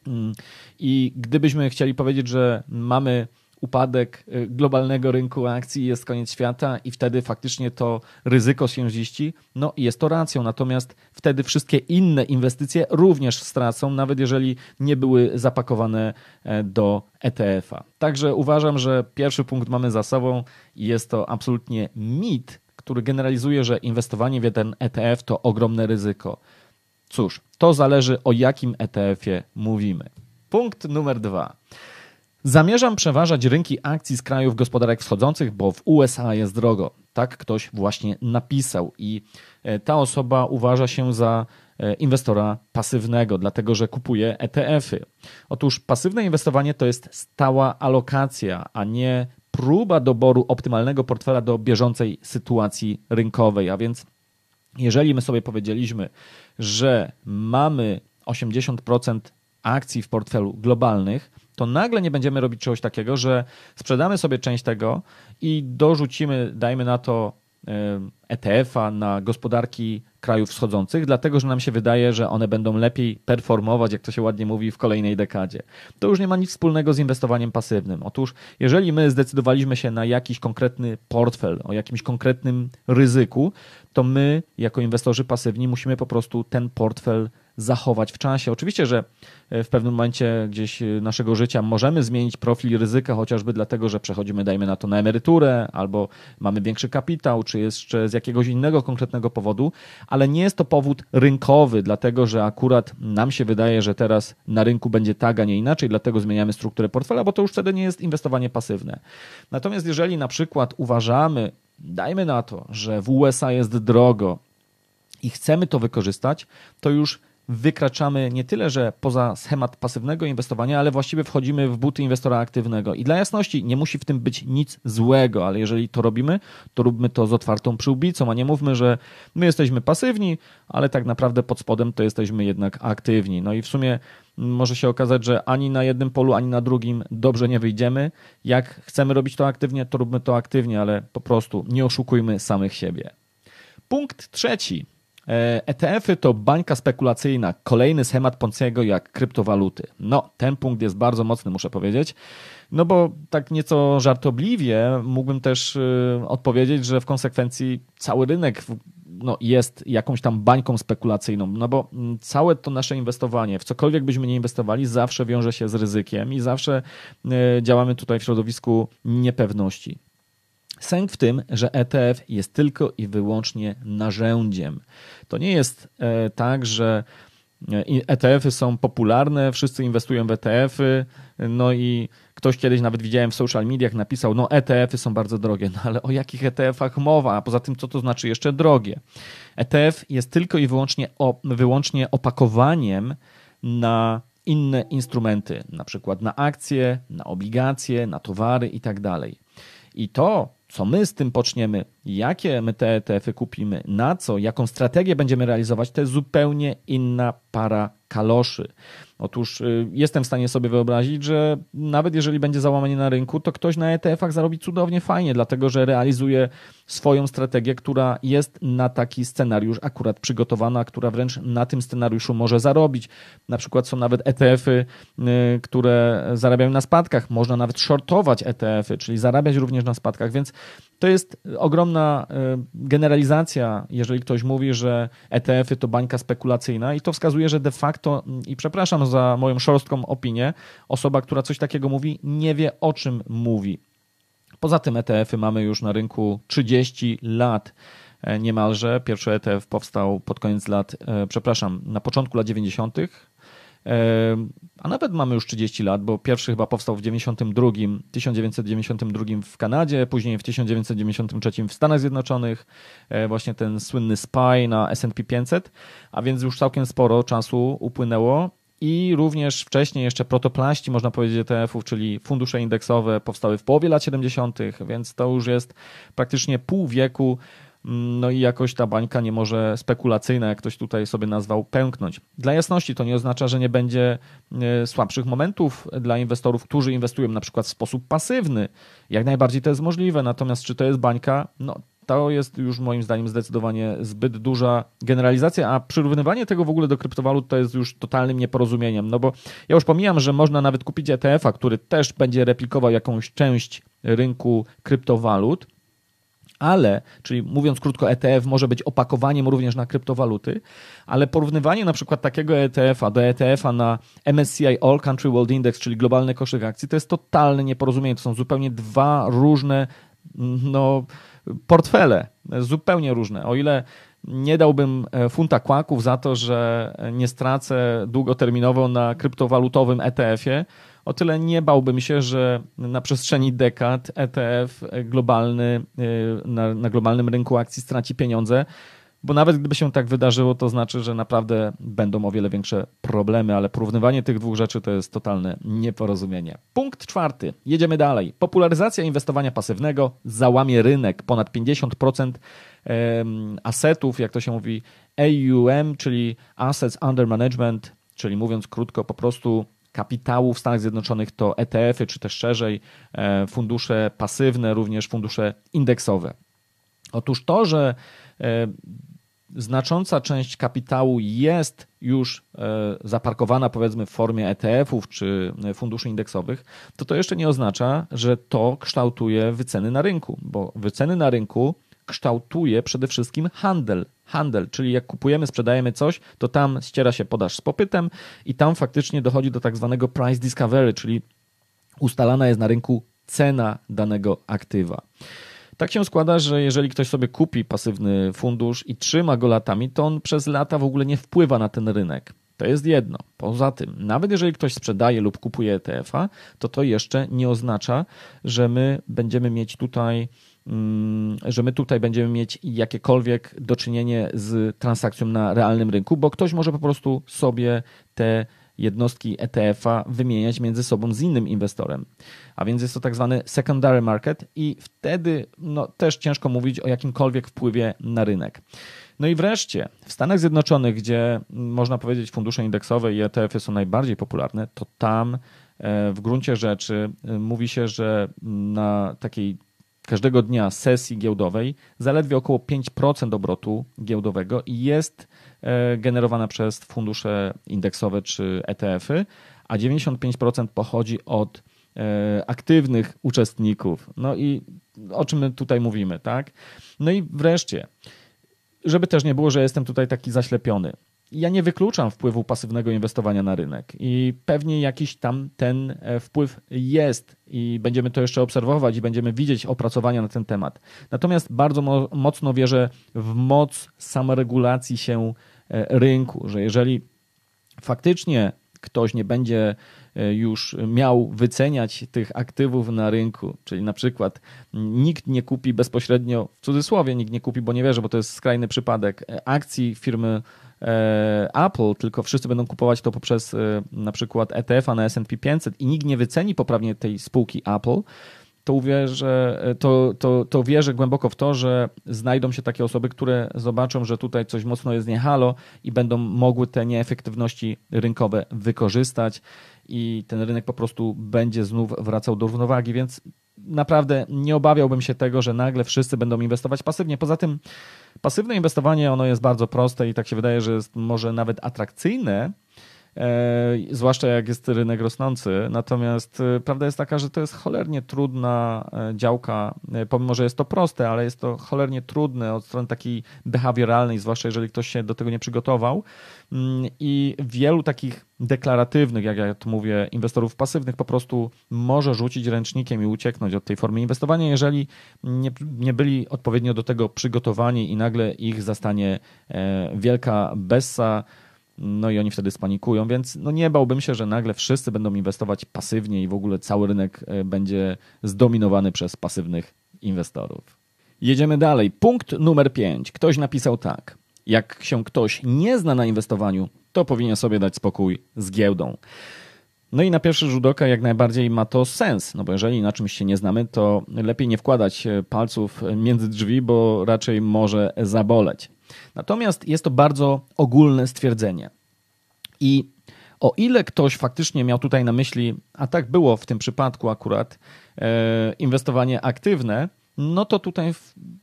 Mm. I gdybyśmy chcieli powiedzieć, że mamy upadek y, globalnego rynku akcji, jest koniec świata i wtedy faktycznie to ryzyko się ziści, no jest to racją. Natomiast wtedy wszystkie inne inwestycje również stracą, nawet jeżeli nie były zapakowane e, do ETF-a. Także uważam, że pierwszy punkt mamy za sobą i jest to absolutnie mit, który generalizuje, że inwestowanie w jeden ETF to ogromne ryzyko. Cóż, to zależy o jakim ETF-ie mówimy. Punkt numer dwa. Zamierzam przeważać rynki akcji z krajów gospodarek wschodzących, bo w USA jest drogo. Tak ktoś właśnie napisał i e, ta osoba uważa się za e, inwestora pasywnego, dlatego że kupuje ETF-y. Otóż pasywne inwestowanie to jest stała alokacja, a nie próba doboru optymalnego portfela do bieżącej sytuacji rynkowej. A więc, jeżeli my sobie powiedzieliśmy, że mamy 80% akcji w portfelu globalnych, to nagle nie będziemy robić czegoś takiego, że sprzedamy sobie część tego i dorzucimy, dajmy na to ETF-a e na gospodarki krajów wschodzących, dlatego że nam się wydaje, że one będą lepiej performować, jak to się ładnie mówi, w kolejnej dekadzie. To już nie ma nic wspólnego z inwestowaniem pasywnym. Otóż, jeżeli my zdecydowaliśmy się na jakiś konkretny portfel o jakimś konkretnym ryzyku, to my, jako inwestorzy pasywni, musimy po prostu ten portfel zachować w czasie. Oczywiście, że e, w pewnym momencie gdzieś e, naszego życia możemy zmienić profil ryzyka, chociażby dlatego, że przechodzimy, dajmy na to, na emeryturę, albo mamy większy kapitał, czy jeszcze z jakiegoś innego konkretnego powodu, ale nie jest to powód rynkowy, dlatego że akurat nam się wydaje, że teraz na rynku będzie tak, a nie inaczej, dlatego zmieniamy strukturę portfela, bo to już wtedy nie jest inwestowanie pasywne. Natomiast jeżeli na przykład uważamy, dajmy na to, że w USA jest drogo i chcemy to wykorzystać, to już wykraczamy nie tyle, że poza schemat pasywnego inwestowania, ale właściwie wchodzimy w buty inwestora aktywnego. I dla jasności, nie musi w tym być nic złego, ale jeżeli to robimy, to róbmy to z otwartą przyłbicą, a nie mówmy, że my jesteśmy pasywni, ale tak naprawdę pod spodem to jesteśmy jednak aktywni. No i w sumie może się okazać, że ani na jednym polu, ani na drugim dobrze nie wyjdziemy. Jak chcemy robić to aktywnie, to róbmy to aktywnie, ale po prostu nie oszukujmy samych siebie. Punkt trzeci ETF-y e to bańka spekulacyjna, kolejny schemat Ponciego jak kryptowaluty. No, ten punkt jest bardzo mocny, muszę powiedzieć. No bo tak nieco żartobliwie mógłbym też y, odpowiedzieć, że w konsekwencji cały rynek no, jest jakąś tam bańką spekulacyjną, no bo mm, całe to nasze inwestowanie, w cokolwiek byśmy nie inwestowali, zawsze wiąże się z ryzykiem i zawsze y, działamy tutaj w środowisku niepewności. Sęk w tym, że ETF jest tylko i wyłącznie narzędziem. To nie jest e, tak, że ETF-y e są popularne, wszyscy inwestują w ETF-y, no i ktoś kiedyś nawet widziałem w social mediach napisał, no ETF-y są bardzo drogie, no ale o jakich ETF-ach mowa, a poza tym co to znaczy jeszcze drogie? ETF jest tylko i wyłącznie, wyłącznie opakowaniem na inne instrumenty, na przykład na akcje, na obligacje, na towary i tak dalej. I to, co my z tym poczniemy, jakie my te ETF-y kupimy, na co, jaką strategię będziemy realizować, to jest zupełnie inna para kaloszy. Otóż y, jestem w stanie sobie wyobrazić, że nawet jeżeli będzie załamanie na rynku, to ktoś na ETF-ach zarobi cudownie fajnie, dlatego że realizuje swoją strategię, która jest na taki scenariusz akurat przygotowana, która wręcz na tym scenariuszu może zarobić. Na przykład są nawet ETF-y, y, które zarabiają na spadkach. Można nawet shortować ETF-y, czyli zarabiać również na spadkach, więc to jest ogromna y, generalizacja, jeżeli ktoś mówi, że ETF-y to bańka spekulacyjna i to wskazuje, że de facto, i przepraszam, za moją szorstką opinię, osoba, która coś takiego mówi, nie wie o czym mówi. Poza tym ETF-y mamy już na rynku 30 lat e, niemalże. Pierwszy ETF powstał pod koniec lat, e, przepraszam, na początku lat 90. E, a nawet mamy już 30 lat, bo pierwszy chyba powstał w 92, 1992 w Kanadzie, później w 1993 w Stanach Zjednoczonych, właśnie ten słynny SPY na SP 500, a więc już całkiem sporo czasu upłynęło i również wcześniej jeszcze protoplaści, można powiedzieć, ETF-ów, czyli fundusze indeksowe powstały w połowie lat 70., więc to już jest praktycznie pół wieku. Mm, no i jakoś ta bańka nie może spekulacyjna, jak ktoś tutaj sobie nazwał, pęknąć. Dla jasności to nie oznacza, że nie będzie e, słabszych momentów dla inwestorów, którzy inwestują na przykład w sposób pasywny. Jak najbardziej to jest możliwe, natomiast czy to jest bańka? No to jest już moim zdaniem zdecydowanie zbyt duża generalizacja, a przyrównywanie tego w ogóle do kryptowalut to jest już totalnym nieporozumieniem, no bo ja już pomijam, że można nawet kupić ETF-a, który też będzie replikował jakąś część rynku kryptowalut, ale, czyli mówiąc krótko, ETF może być opakowaniem również na kryptowaluty, ale porównywanie na przykład takiego ETF-a do ETF-a na MSCI All Country World Index, czyli globalny koszyk akcji, to jest totalne nieporozumienie. To są zupełnie dwa różne, no portfele zupełnie różne. O ile nie dałbym e, funta kłaków za to, że nie stracę długoterminowo na kryptowalutowym ETF-ie, o tyle nie bałbym się, że na przestrzeni dekad ETF globalny e, na, na globalnym rynku akcji straci pieniądze, bo nawet gdyby się tak wydarzyło, to znaczy, że naprawdę będą o wiele większe problemy, ale porównywanie tych dwóch rzeczy to jest totalne nieporozumienie. Punkt czwarty. Jedziemy dalej. Popularyzacja inwestowania pasywnego załamie rynek. Ponad 50% asetów, jak to się mówi, AUM, czyli Assets Under Management, czyli mówiąc krótko, po prostu kapitału w Stanach Zjednoczonych to ETF-y, czy też szerzej e, fundusze pasywne, również fundusze indeksowe. Otóż to, że e, znacząca część kapitału jest już e, zaparkowana powiedzmy w formie ETF-ów czy e, funduszy indeksowych, to to jeszcze nie oznacza, że to kształtuje wyceny na rynku, bo wyceny na rynku kształtuje przede wszystkim handel. Handel, czyli jak kupujemy, sprzedajemy coś, to tam ściera się podaż z popytem i tam faktycznie dochodzi do tak zwanego price discovery, czyli ustalana jest na rynku cena danego aktywa. Tak się składa, że jeżeli ktoś sobie kupi pasywny fundusz i trzyma go latami, to on przez lata w ogóle nie wpływa na ten rynek. To jest jedno. Poza tym, nawet jeżeli ktoś sprzedaje lub kupuje ETF-a, to to jeszcze nie oznacza, że my będziemy mieć tutaj mm, że my tutaj będziemy mieć jakiekolwiek do czynienia z transakcją na realnym rynku, bo ktoś może po prostu sobie te jednostki ETF-a wymieniać między sobą z innym inwestorem. A więc jest to tak zwany secondary market i wtedy no, też ciężko mówić o jakimkolwiek wpływie na rynek. No i wreszcie w Stanach Zjednoczonych, gdzie mm, można powiedzieć fundusze indeksowe i ETF-y są najbardziej popularne, to tam e, w gruncie rzeczy e, mówi się, że mm, na takiej każdego dnia sesji giełdowej zaledwie około 5% obrotu giełdowego i jest E, generowana przez fundusze indeksowe czy ETF-y, a 95% pochodzi od e, aktywnych uczestników. No i o czym my tutaj mówimy, tak? No i wreszcie, żeby też nie było, że jestem tutaj taki zaślepiony. Ja nie wykluczam wpływu pasywnego inwestowania na rynek i pewnie jakiś tam ten e, wpływ jest i będziemy to jeszcze obserwować i będziemy widzieć opracowania na ten temat. Natomiast bardzo mocno wierzę w moc samoregulacji się E, rynku, że jeżeli faktycznie ktoś nie będzie e, już miał wyceniać tych aktywów na rynku, czyli na przykład nikt nie kupi bezpośrednio, w cudzysłowie nikt nie kupi, bo nie wierzę, bo to jest skrajny przypadek, e, akcji firmy Apple, tylko wszyscy będą kupować to poprzez na przykład ETF-a na S&P 500 i nikt nie wyceni poprawnie tej spółki Apple, to uwierzę, to, to, to wierzę głęboko w to, że znajdą się takie osoby, które zobaczą, że tutaj coś mocno jest niehalo i będą mogły te nieefektywności rynkowe wykorzystać i ten rynek po prostu będzie znów wracał do równowagi, więc naprawdę nie obawiałbym się tego, że nagle wszyscy będą inwestować pasywnie. Poza tym pasywne inwestowanie ono jest bardzo proste i tak się wydaje, że jest może nawet atrakcyjne, E, zwłaszcza jak jest rynek rosnący. Natomiast e, prawda jest taka, że to jest cholernie trudna e, działka, pomimo, że jest to proste, ale jest to cholernie trudne od strony takiej behawioralnej, zwłaszcza jeżeli ktoś się do tego nie przygotował. Mm, I wielu takich deklaratywnych, jak ja to mówię, inwestorów pasywnych po prostu może rzucić ręcznikiem i ucieknąć od tej formy inwestowania, jeżeli nie, nie byli odpowiednio do tego przygotowani i nagle ich zastanie wielka bessa, no i oni wtedy spanikują, więc no nie bałbym się, że nagle wszyscy będą inwestować pasywnie i w ogóle cały rynek e, będzie zdominowany przez pasywnych inwestorów. Jedziemy dalej. Punkt numer 5. Ktoś napisał tak. Jak się ktoś nie zna na inwestowaniu, to powinien sobie dać spokój z giełdą. No i na pierwszy rzut oka jak najbardziej ma to sens, no bo jeżeli na czymś się nie znamy, to lepiej nie wkładać e, palców e, między drzwi, bo raczej może zaboleć. Natomiast jest to bardzo ogólne stwierdzenie. I o ile ktoś faktycznie miał tutaj na myśli, a tak było w tym przypadku akurat, e, inwestowanie aktywne, no to tutaj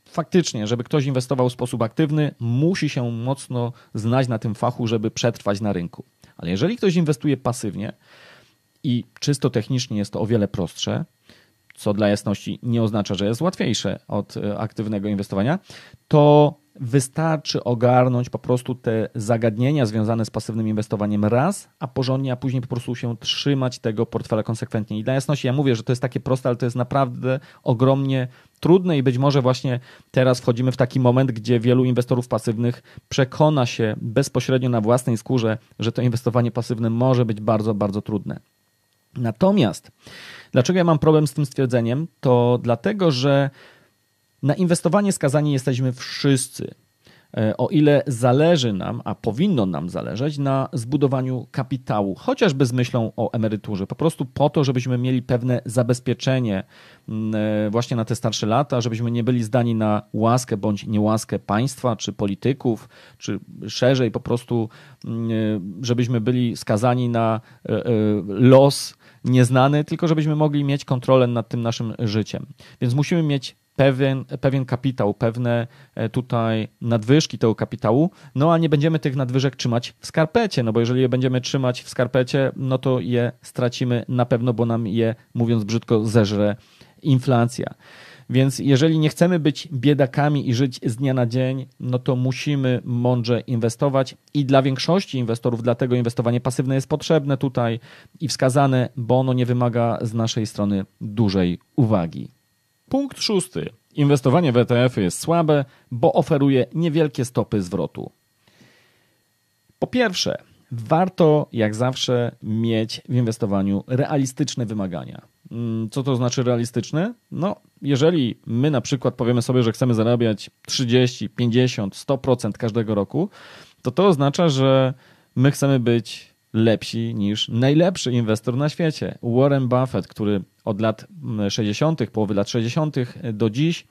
faktycznie, żeby ktoś inwestował w sposób aktywny, musi się mocno znać na tym fachu, żeby przetrwać na rynku. Ale jeżeli ktoś inwestuje pasywnie i czysto technicznie jest to o wiele prostsze, co dla jasności nie oznacza, że jest łatwiejsze od e, aktywnego inwestowania, to Wystarczy ogarnąć po prostu te zagadnienia związane z pasywnym inwestowaniem raz, a porządnie, a później po prostu się trzymać tego portfela konsekwentnie. I dla jasności, ja mówię, że to jest takie proste, ale to jest naprawdę ogromnie trudne i być może właśnie teraz wchodzimy w taki moment, gdzie wielu inwestorów pasywnych przekona się bezpośrednio na własnej skórze, że to inwestowanie pasywne może być bardzo, bardzo trudne. Natomiast dlaczego ja mam problem z tym stwierdzeniem? To dlatego, że na inwestowanie skazani jesteśmy wszyscy. E, o ile zależy nam, a powinno nam zależeć na zbudowaniu kapitału, chociażby z myślą o emeryturze, po prostu po to, żebyśmy mieli pewne zabezpieczenie e, właśnie na te starsze lata, żebyśmy nie byli zdani na łaskę bądź niełaskę państwa, czy polityków, czy szerzej po prostu, e, żebyśmy byli skazani na los nieznany, tylko żebyśmy mogli mieć kontrolę nad tym naszym życiem. Więc musimy mieć pewien, pewien kapitał, pewne e, tutaj nadwyżki tego kapitału, no a nie będziemy tych nadwyżek trzymać w skarpecie, no bo jeżeli je będziemy trzymać w skarpecie, no to je stracimy na pewno, bo nam je, mówiąc brzydko, zeżre inflacja. Więc jeżeli nie chcemy być biedakami i żyć z dnia na dzień, no to musimy mądrze inwestować i dla większości inwestorów dlatego inwestowanie pasywne jest potrzebne tutaj i wskazane, bo ono nie wymaga z naszej strony dużej uwagi. Punkt szósty. Inwestowanie w ETF-y jest słabe, bo oferuje niewielkie stopy zwrotu. Po pierwsze, warto jak zawsze mieć w inwestowaniu realistyczne wymagania. Mm, co to znaczy realistyczne? No, jeżeli my na przykład powiemy sobie, że chcemy zarabiać 30, 50, 100% każdego roku, to to oznacza, że my chcemy być lepsi niż najlepszy inwestor na świecie. Warren Buffett, który od lat 60., połowy lat 60. do dziś.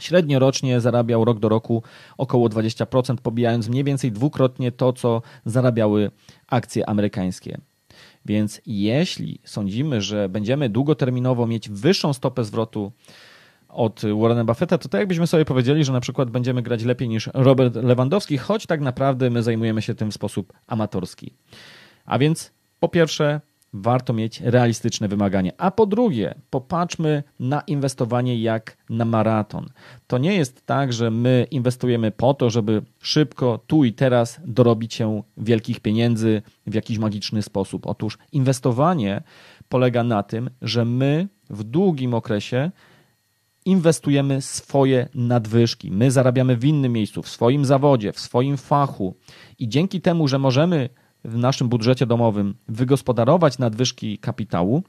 Średnio rocznie zarabiał rok do roku około 20%, pobijając mniej więcej dwukrotnie to, co zarabiały akcje amerykańskie. Więc jeśli sądzimy, że będziemy długoterminowo mieć wyższą stopę zwrotu od Warrena Buffetta, to tak jakbyśmy sobie powiedzieli, że na przykład będziemy grać lepiej niż Robert Lewandowski, choć tak naprawdę my zajmujemy się tym w sposób amatorski. A więc po pierwsze, warto mieć realistyczne wymagania. A po drugie, popatrzmy na inwestowanie jak na maraton. To nie jest tak, że my inwestujemy po to, żeby szybko, tu i teraz dorobić się wielkich pieniędzy w jakiś magiczny sposób. Otóż inwestowanie polega na tym, że my w długim okresie inwestujemy swoje nadwyżki. My zarabiamy w innym miejscu, w swoim zawodzie, w swoim fachu i dzięki temu, że możemy w naszym budżecie domowym wygospodarować nadwyżki kapitału,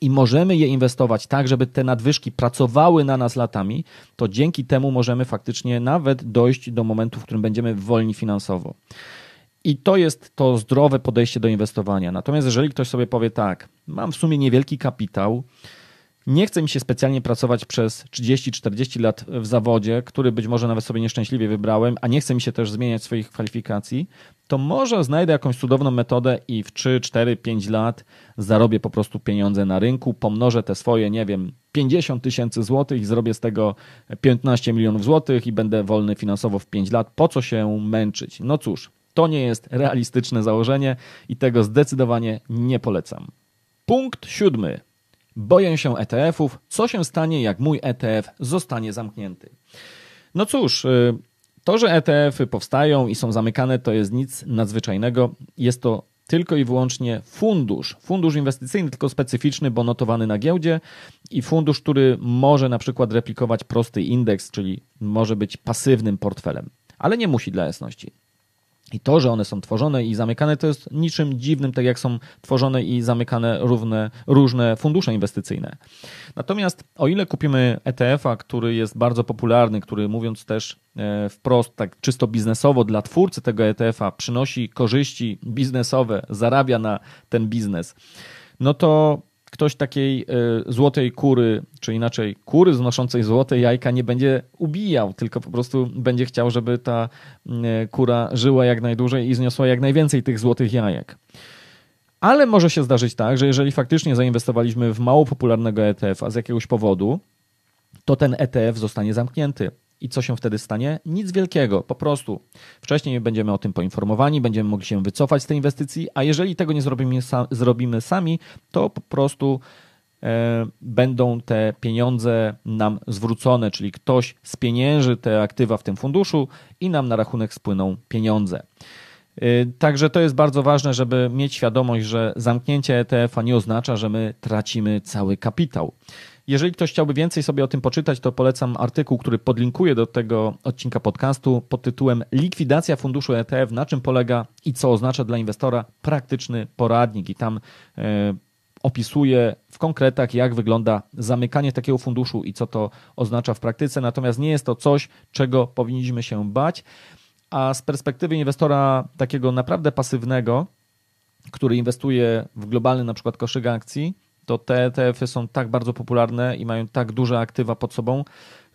i możemy je inwestować tak, żeby te nadwyżki pracowały na nas latami, to dzięki temu możemy faktycznie nawet dojść do momentu, w którym będziemy wolni finansowo. I to jest to zdrowe podejście do inwestowania. Natomiast jeżeli ktoś sobie powie tak, mam w sumie niewielki kapitał, nie chce mi się specjalnie pracować przez 30-40 lat w zawodzie, który być może nawet sobie nieszczęśliwie wybrałem, a nie chce mi się też zmieniać swoich kwalifikacji, to może znajdę jakąś cudowną metodę i w 3, 4, 5 lat zarobię po prostu pieniądze na rynku, pomnożę te swoje, nie wiem, 50 tysięcy złotych i zrobię z tego 15 milionów złotych i będę wolny finansowo w 5 lat. Po co się męczyć? No cóż, to nie jest realistyczne założenie i tego zdecydowanie nie polecam. Punkt siódmy. Boję się ETF-ów. Co się stanie, jak mój ETF zostanie zamknięty? No cóż, y, to, że ETF-y powstają i są zamykane, to jest nic nadzwyczajnego. Jest to tylko i wyłącznie fundusz. Fundusz inwestycyjny, tylko specyficzny, bo notowany na giełdzie i fundusz, który może na przykład replikować prosty indeks, czyli może być pasywnym portfelem, ale nie musi dla jasności. I to, że one są tworzone i zamykane, to jest niczym dziwnym, tak jak są tworzone i zamykane równe, różne fundusze inwestycyjne. Natomiast o ile kupimy ETF-a, który jest bardzo popularny, który mówiąc też e, wprost, tak czysto biznesowo dla twórcy tego ETF-a przynosi korzyści biznesowe, zarabia na ten biznes, no to ktoś takiej e, złotej kury, czy inaczej kury znoszącej złote jajka nie będzie ubijał, tylko po prostu będzie chciał, żeby ta mm, e, kura żyła jak najdłużej i zniosła jak najwięcej tych złotych jajek. Ale może się zdarzyć tak, że jeżeli faktycznie zainwestowaliśmy w mało popularnego ETF, a z jakiegoś powodu, to ten ETF zostanie zamknięty. I co się wtedy stanie? Nic wielkiego, po prostu. Wcześniej będziemy o tym poinformowani, będziemy mogli się wycofać z tej inwestycji, a jeżeli tego nie zrobimy, zrobimy sami, to po prostu e, będą te pieniądze nam zwrócone, czyli ktoś spienięży te aktywa w tym funduszu i nam na rachunek spłyną pieniądze. E, także to jest bardzo ważne, żeby mieć świadomość, że zamknięcie ETF-a nie oznacza, że my tracimy cały kapitał. Jeżeli ktoś chciałby więcej sobie o tym poczytać, to polecam artykuł, który podlinkuję do tego odcinka podcastu pod tytułem Likwidacja funduszu ETF, na czym polega i co oznacza dla inwestora praktyczny poradnik. I tam yy, e, opisuje w konkretach, jak wygląda zamykanie takiego funduszu i co to oznacza w praktyce. Natomiast nie jest to coś, czego powinniśmy się bać. A z perspektywy inwestora takiego naprawdę pasywnego, który inwestuje w globalny na przykład koszyk akcji, to te ETF-y są tak bardzo popularne i mają tak duże aktywa pod sobą,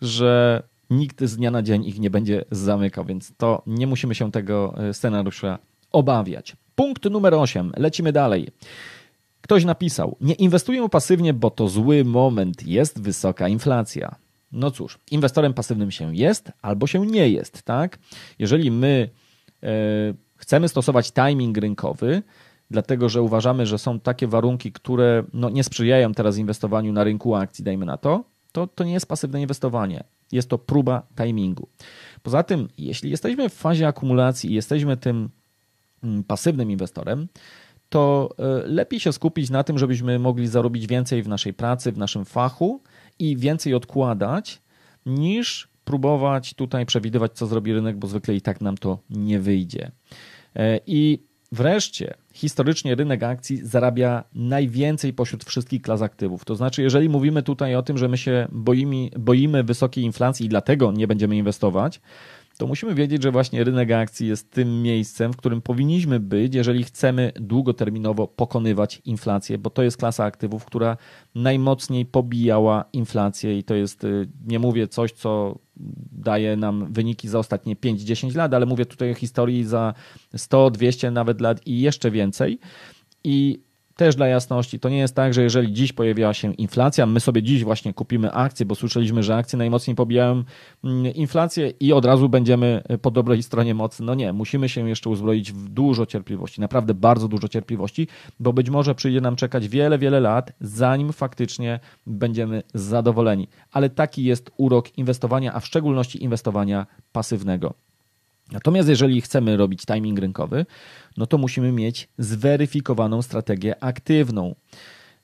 że nikt z dnia na dzień ich nie będzie zamykał, więc to nie musimy się tego e, scenariusza obawiać. Punkt numer 8. Lecimy dalej. Ktoś napisał: Nie inwestuję pasywnie, bo to zły moment, jest wysoka inflacja. No cóż, inwestorem pasywnym się jest albo się nie jest, tak? Jeżeli my e, chcemy stosować timing rynkowy, dlatego że uważamy, że są takie warunki, które no, nie sprzyjają teraz inwestowaniu na rynku akcji, dajmy na to, to, to nie jest pasywne inwestowanie. Jest to próba timingu. Poza tym, jeśli jesteśmy w fazie akumulacji i jesteśmy tym mm, pasywnym inwestorem, to e, lepiej się skupić na tym, żebyśmy mogli zarobić więcej w naszej pracy, w naszym fachu i więcej odkładać, niż próbować tutaj przewidywać, co zrobi rynek, bo zwykle i tak nam to nie wyjdzie. E, I wreszcie historycznie rynek akcji zarabia najwięcej pośród wszystkich klas aktywów. To znaczy, jeżeli mówimy tutaj o tym, że my się boimy, boimy wysokiej inflacji i dlatego nie będziemy inwestować, to musimy wiedzieć, że właśnie rynek akcji jest tym miejscem, w którym powinniśmy być, jeżeli chcemy długoterminowo pokonywać inflację, bo to jest klasa aktywów, która najmocniej pobijała inflację i to jest, y, nie mówię coś, co daje nam wyniki za ostatnie 5-10 lat, ale mówię tutaj o historii za 100, 200 nawet lat i jeszcze więcej. I też dla jasności, to nie jest tak, że jeżeli dziś pojawiła się inflacja, my sobie dziś właśnie kupimy akcje, bo słyszeliśmy, że akcje najmocniej pobijają mm, inflację i od razu będziemy e, po dobrej stronie mocy. No nie, musimy się jeszcze uzbroić w dużo cierpliwości, naprawdę bardzo dużo cierpliwości, bo być może przyjdzie nam czekać wiele, wiele lat, zanim faktycznie będziemy zadowoleni. Ale taki jest urok inwestowania, a w szczególności inwestowania pasywnego. Natomiast jeżeli chcemy robić timing rynkowy, no to musimy mieć zweryfikowaną strategię aktywną.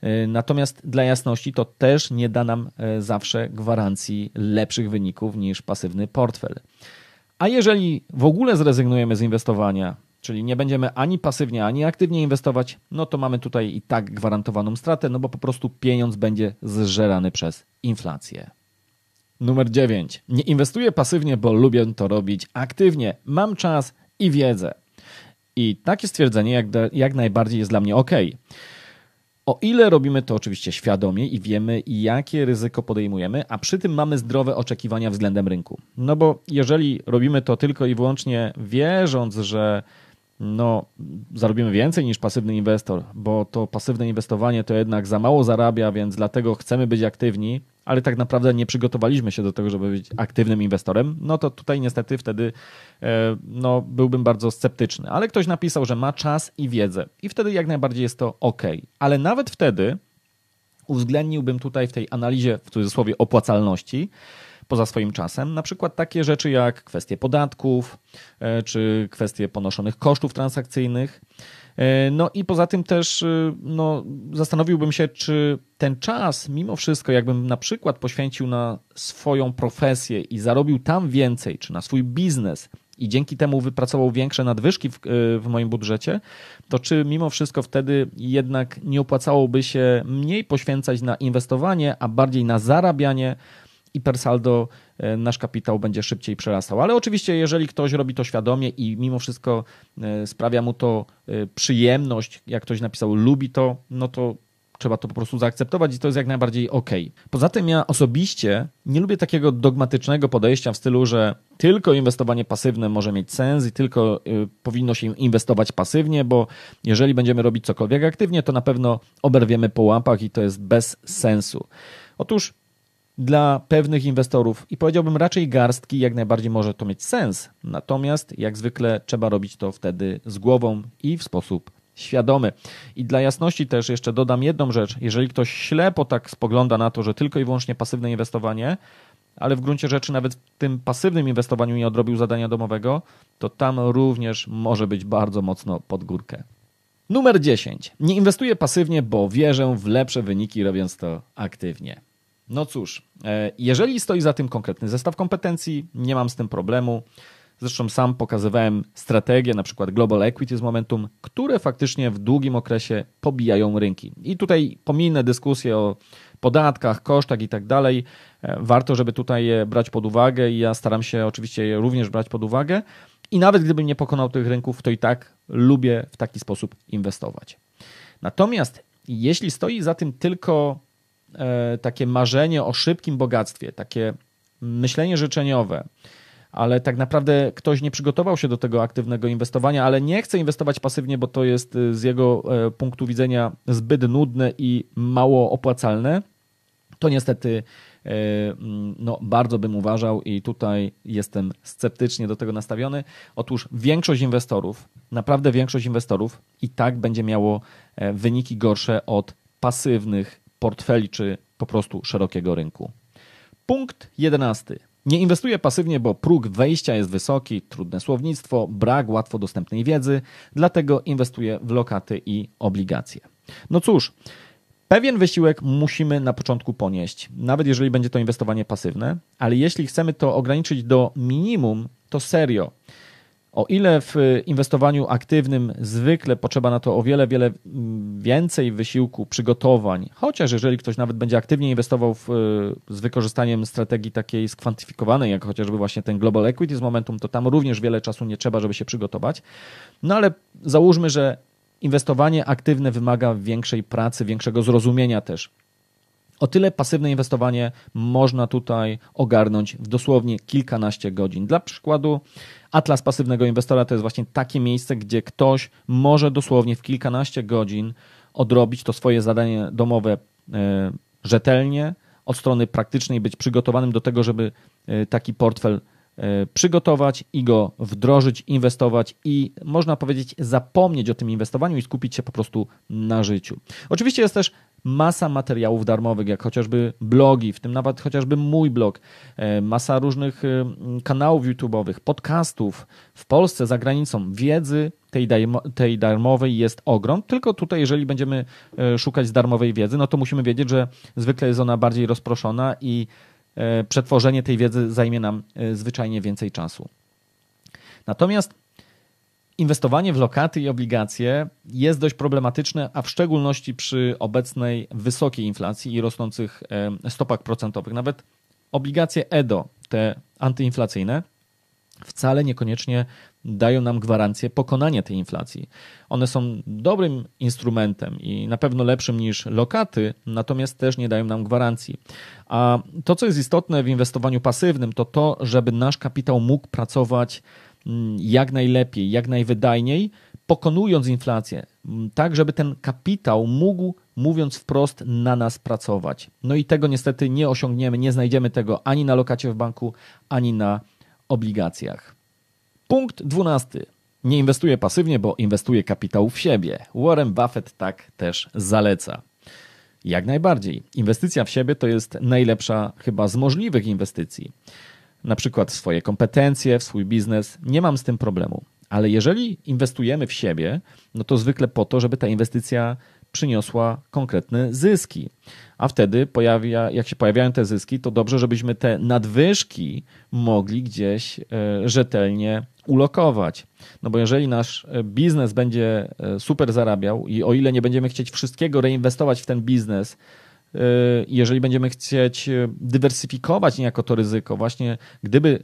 E, natomiast dla jasności to też nie da nam e, zawsze gwarancji lepszych wyników niż pasywny portfel. A jeżeli w ogóle zrezygnujemy z inwestowania, czyli nie będziemy ani pasywnie, ani aktywnie inwestować, no to mamy tutaj i tak gwarantowaną stratę, no bo po prostu pieniądz będzie zżerany przez inflację. Numer 9. Nie inwestuję pasywnie, bo lubię to robić aktywnie. Mam czas i wiedzę. I takie stwierdzenie jak, jak najbardziej jest dla mnie ok. O ile robimy to oczywiście świadomie i wiemy, jakie ryzyko podejmujemy, a przy tym mamy zdrowe oczekiwania względem rynku. No bo jeżeli robimy to tylko i wyłącznie wierząc, że no, zarobimy więcej niż pasywny inwestor, bo to pasywne inwestowanie to jednak za mało zarabia, więc dlatego chcemy być aktywni, ale tak naprawdę nie przygotowaliśmy się do tego, żeby być aktywnym inwestorem, no to tutaj niestety wtedy e, no, byłbym bardzo sceptyczny. Ale ktoś napisał, że ma czas i wiedzę, i wtedy jak najbardziej jest to ok. Ale nawet wtedy uwzględniłbym tutaj w tej analizie, w cudzysłowie, opłacalności, poza swoim czasem. Na przykład takie rzeczy jak kwestie podatków e, czy kwestie ponoszonych kosztów transakcyjnych. E, no i poza tym też e, no, zastanowiłbym się, czy ten czas, mimo wszystko, jakbym na przykład poświęcił na swoją profesję i zarobił tam więcej, czy na swój biznes i dzięki temu wypracował większe nadwyżki w, w moim budżecie, to czy mimo wszystko wtedy jednak nie opłacałoby się mniej poświęcać na inwestowanie, a bardziej na zarabianie i per saldo e, nasz kapitał będzie szybciej przerastał. Ale oczywiście, jeżeli ktoś robi to świadomie i mimo wszystko e, sprawia mu to e, przyjemność, jak ktoś napisał, lubi to, no to trzeba to po prostu zaakceptować i to jest jak najbardziej ok. Poza tym ja osobiście nie lubię takiego dogmatycznego podejścia w stylu, że tylko inwestowanie pasywne może mieć sens i tylko powinno się inwestować pasywnie, bo jeżeli będziemy robić cokolwiek aktywnie, to na pewno oberwiemy po łapach i to jest bez sensu. Otóż dla pewnych inwestorów i powiedziałbym raczej garstki, jak najbardziej może to mieć sens. Natomiast jak zwykle trzeba robić to wtedy z głową i w sposób świadomy. I dla jasności też jeszcze dodam jedną rzecz. Jeżeli ktoś ślepo tak spogląda na to, że tylko i wyłącznie pasywne inwestowanie, ale w gruncie rzeczy nawet w tym pasywnym inwestowaniu nie odrobił zadania domowego, to tam również może być bardzo mocno pod górkę. Numer 10. Nie inwestuję pasywnie, bo wierzę w lepsze wyniki robiąc to aktywnie. No cóż, e, jeżeli stoi za tym konkretny zestaw kompetencji, nie mam z tym problemu. Zresztą sam pokazywałem strategie, na przykład Global Equity z Momentum, które faktycznie w długim okresie pobijają rynki. I tutaj pominę dyskusję o podatkach, kosztach i tak dalej. E, warto, żeby tutaj brać pod uwagę i ja staram się oczywiście je również brać pod uwagę. I nawet gdybym nie pokonał tych rynków, to i tak lubię w taki sposób inwestować. Natomiast jeśli stoi za tym tylko E, takie marzenie o szybkim bogactwie, takie myślenie życzeniowe, ale tak naprawdę ktoś nie przygotował się do tego aktywnego inwestowania, ale nie chce inwestować pasywnie, bo to jest e, z jego e, punktu widzenia zbyt nudne i mało opłacalne, to niestety no, bardzo bym uważał i tutaj jestem sceptycznie do tego nastawiony. Otóż większość inwestorów, naprawdę większość inwestorów i tak będzie miało wyniki gorsze od pasywnych portfeli czy po prostu szerokiego rynku. Punkt jedenasty. Nie inwestuję pasywnie, bo próg wejścia jest wysoki, trudne słownictwo, brak łatwo dostępnej wiedzy, dlatego inwestuję w lokaty i obligacje. No cóż, Pewien wysiłek musimy na początku ponieść, nawet jeżeli będzie to inwestowanie pasywne, ale jeśli chcemy to ograniczyć do minimum, to serio. O ile w inwestowaniu aktywnym zwykle potrzeba na to o wiele, wiele więcej wysiłku, przygotowań, chociaż jeżeli ktoś nawet będzie aktywnie inwestował w, z wykorzystaniem strategii takiej skwantyfikowanej, jak chociażby właśnie ten Global Equity z Momentum, to tam również wiele czasu nie trzeba, żeby się przygotować. No ale załóżmy, że inwestowanie aktywne wymaga większej pracy, większego zrozumienia też. O tyle pasywne inwestowanie można tutaj ogarnąć w dosłownie kilkanaście godzin. Dla przykładu, Atlas pasywnego inwestora to jest właśnie takie miejsce, gdzie ktoś może dosłownie w kilkanaście godzin odrobić to swoje zadanie domowe e, rzetelnie, od strony praktycznej, być przygotowanym do tego, żeby e, taki portfel e, przygotować i go wdrożyć, inwestować i można powiedzieć zapomnieć o tym inwestowaniu i skupić się po prostu na życiu. Oczywiście jest też masa materiałów darmowych, jak chociażby blogi, w tym nawet chociażby mój blog, e, masa różnych e, kanałów YouTube'owych, podcastów w Polsce, za granicą, wiedzy tej, tej darmowej jest ogrom, tylko tutaj, jeżeli będziemy e, szukać darmowej wiedzy, no to musimy wiedzieć, że zwykle jest ona bardziej rozproszona i przetworzenie tej wiedzy zajmie nam zwyczajnie więcej czasu. Natomiast Inwestowanie w lokaty i obligacje jest dość problematyczne, a w szczególności przy obecnej wysokiej inflacji i rosnących stopach procentowych. Nawet obligacje EDO, te antyinflacyjne, wcale niekoniecznie dają nam gwarancję pokonania tej inflacji. One są dobrym instrumentem i na pewno lepszym niż lokaty, natomiast też nie dają nam gwarancji. A to, co jest istotne w inwestowaniu pasywnym, to to, żeby nasz kapitał mógł pracować Mm, jak najlepiej, jak najwydajniej, pokonując inflację, mm, tak żeby ten kapitał mógł, mówiąc wprost, na nas pracować. No i tego niestety nie osiągniemy, nie znajdziemy tego ani na lokacie w banku, ani na obligacjach. Punkt dwunasty. Nie inwestuje pasywnie, bo inwestuje kapitał w siebie. Warren Buffett tak też zaleca. Jak najbardziej. Inwestycja w siebie to jest najlepsza chyba z możliwych inwestycji na przykład w swoje kompetencje, w swój biznes, nie mam z tym problemu. Ale jeżeli inwestujemy w siebie, no to zwykle po to, żeby ta inwestycja przyniosła konkretne zyski. A wtedy, pojawia, jak się pojawiają te zyski, to dobrze, żebyśmy te nadwyżki mogli gdzieś e, rzetelnie ulokować. No bo jeżeli nasz e, biznes będzie e, super zarabiał i o ile nie będziemy chcieć wszystkiego reinwestować w ten biznes, Y, jeżeli będziemy chcieć y, dywersyfikować niejako to ryzyko, właśnie gdyby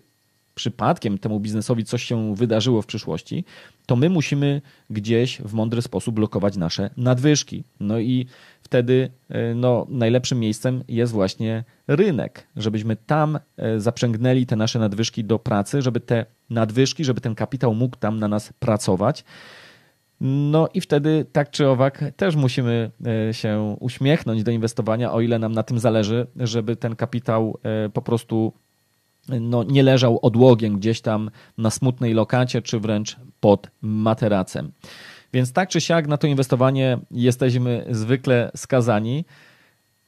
przypadkiem temu biznesowi coś się wydarzyło w przyszłości, to my musimy gdzieś w mądry sposób blokować nasze nadwyżki. No i wtedy y, no, najlepszym miejscem jest właśnie rynek, żebyśmy tam zaprzęgnęli te nasze nadwyżki do pracy, żeby te nadwyżki, żeby ten kapitał mógł tam na nas pracować. No i wtedy tak czy owak też musimy e, się uśmiechnąć do inwestowania, o ile nam na tym zależy, żeby ten kapitał e, po prostu e, no, nie leżał odłogiem gdzieś tam na smutnej lokacie, czy wręcz pod materacem. Więc tak czy siak na to inwestowanie jesteśmy zwykle skazani.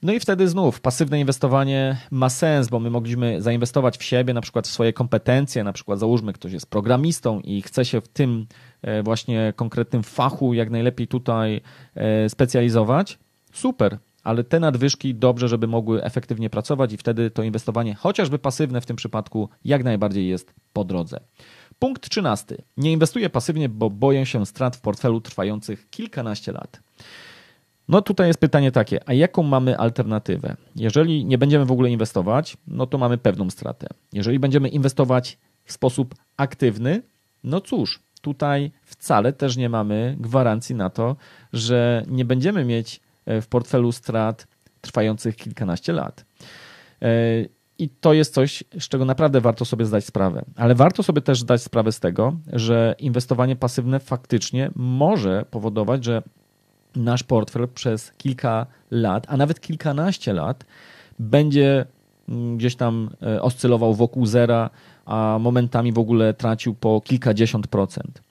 No i wtedy znów pasywne inwestowanie ma sens, bo my mogliśmy zainwestować w siebie, na przykład w swoje kompetencje, na przykład załóżmy ktoś jest programistą i chce się w tym E, właśnie konkretnym fachu jak najlepiej tutaj e, specjalizować, super. Ale te nadwyżki dobrze, żeby mogły efektywnie pracować, i wtedy to inwestowanie, chociażby pasywne w tym przypadku, jak najbardziej jest po drodze. Punkt 13. Nie inwestuję pasywnie, bo boję się strat w portfelu trwających kilkanaście lat. No tutaj jest pytanie takie, a jaką mamy alternatywę? Jeżeli nie będziemy w ogóle inwestować, no to mamy pewną stratę. Jeżeli będziemy inwestować w sposób aktywny, no cóż, tutaj wcale też nie mamy gwarancji na to, że nie będziemy mieć e, w portfelu strat trwających kilkanaście lat. E, I to jest coś, z czego naprawdę warto sobie zdać sprawę. Ale warto sobie też zdać sprawę z tego, że inwestowanie pasywne faktycznie może powodować, że nasz portfel przez kilka lat, a nawet kilkanaście lat będzie Mm, gdzieś tam e, oscylował wokół zera, a momentami w ogóle tracił po kilkadziesiąt procent.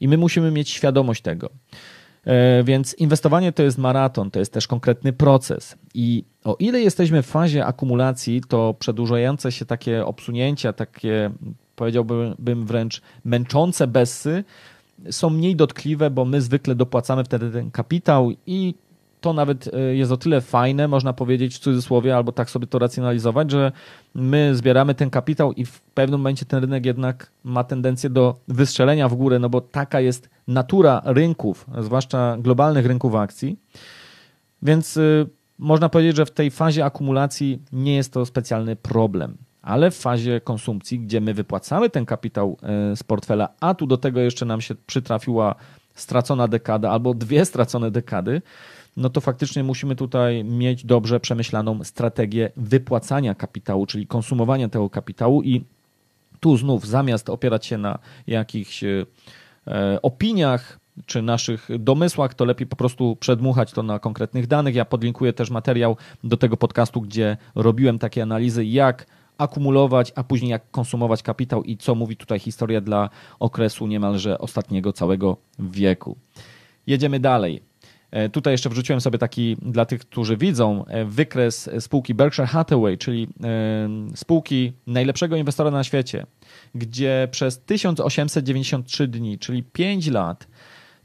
I my musimy mieć świadomość tego. E, więc inwestowanie to jest maraton, to jest też konkretny proces. I o ile jesteśmy w fazie akumulacji, to przedłużające się takie obsunięcia, takie powiedziałbym wręcz męczące bezsy, są mniej dotkliwe, bo my zwykle dopłacamy wtedy ten kapitał i to nawet e, jest o tyle fajne, można powiedzieć w cudzysłowie, albo tak sobie to racjonalizować, że my zbieramy ten kapitał i w pewnym momencie ten rynek jednak ma tendencję do wystrzelenia w górę, no bo taka jest natura rynków, zwłaszcza globalnych rynków akcji. Więc e, można powiedzieć, że w tej fazie akumulacji nie jest to specjalny problem. Ale w fazie konsumpcji, gdzie my wypłacamy ten kapitał e, z portfela, a tu do tego jeszcze nam się przytrafiła stracona dekada albo dwie stracone dekady, no to faktycznie musimy tutaj mieć dobrze przemyślaną strategię wypłacania kapitału, czyli konsumowania tego kapitału i tu znów zamiast opierać się na jakichś e, opiniach czy naszych domysłach, to lepiej po prostu przedmuchać to na konkretnych danych. Ja podlinkuję też materiał do tego podcastu, gdzie robiłem takie analizy, jak akumulować, a później jak konsumować kapitał i co mówi tutaj historia dla okresu niemalże ostatniego całego wieku. Jedziemy dalej. E, tutaj jeszcze wrzuciłem sobie taki, dla tych, którzy widzą, e, wykres spółki Berkshire Hathaway, czyli e, spółki najlepszego inwestora na świecie, gdzie przez 1893 dni, czyli 5 lat,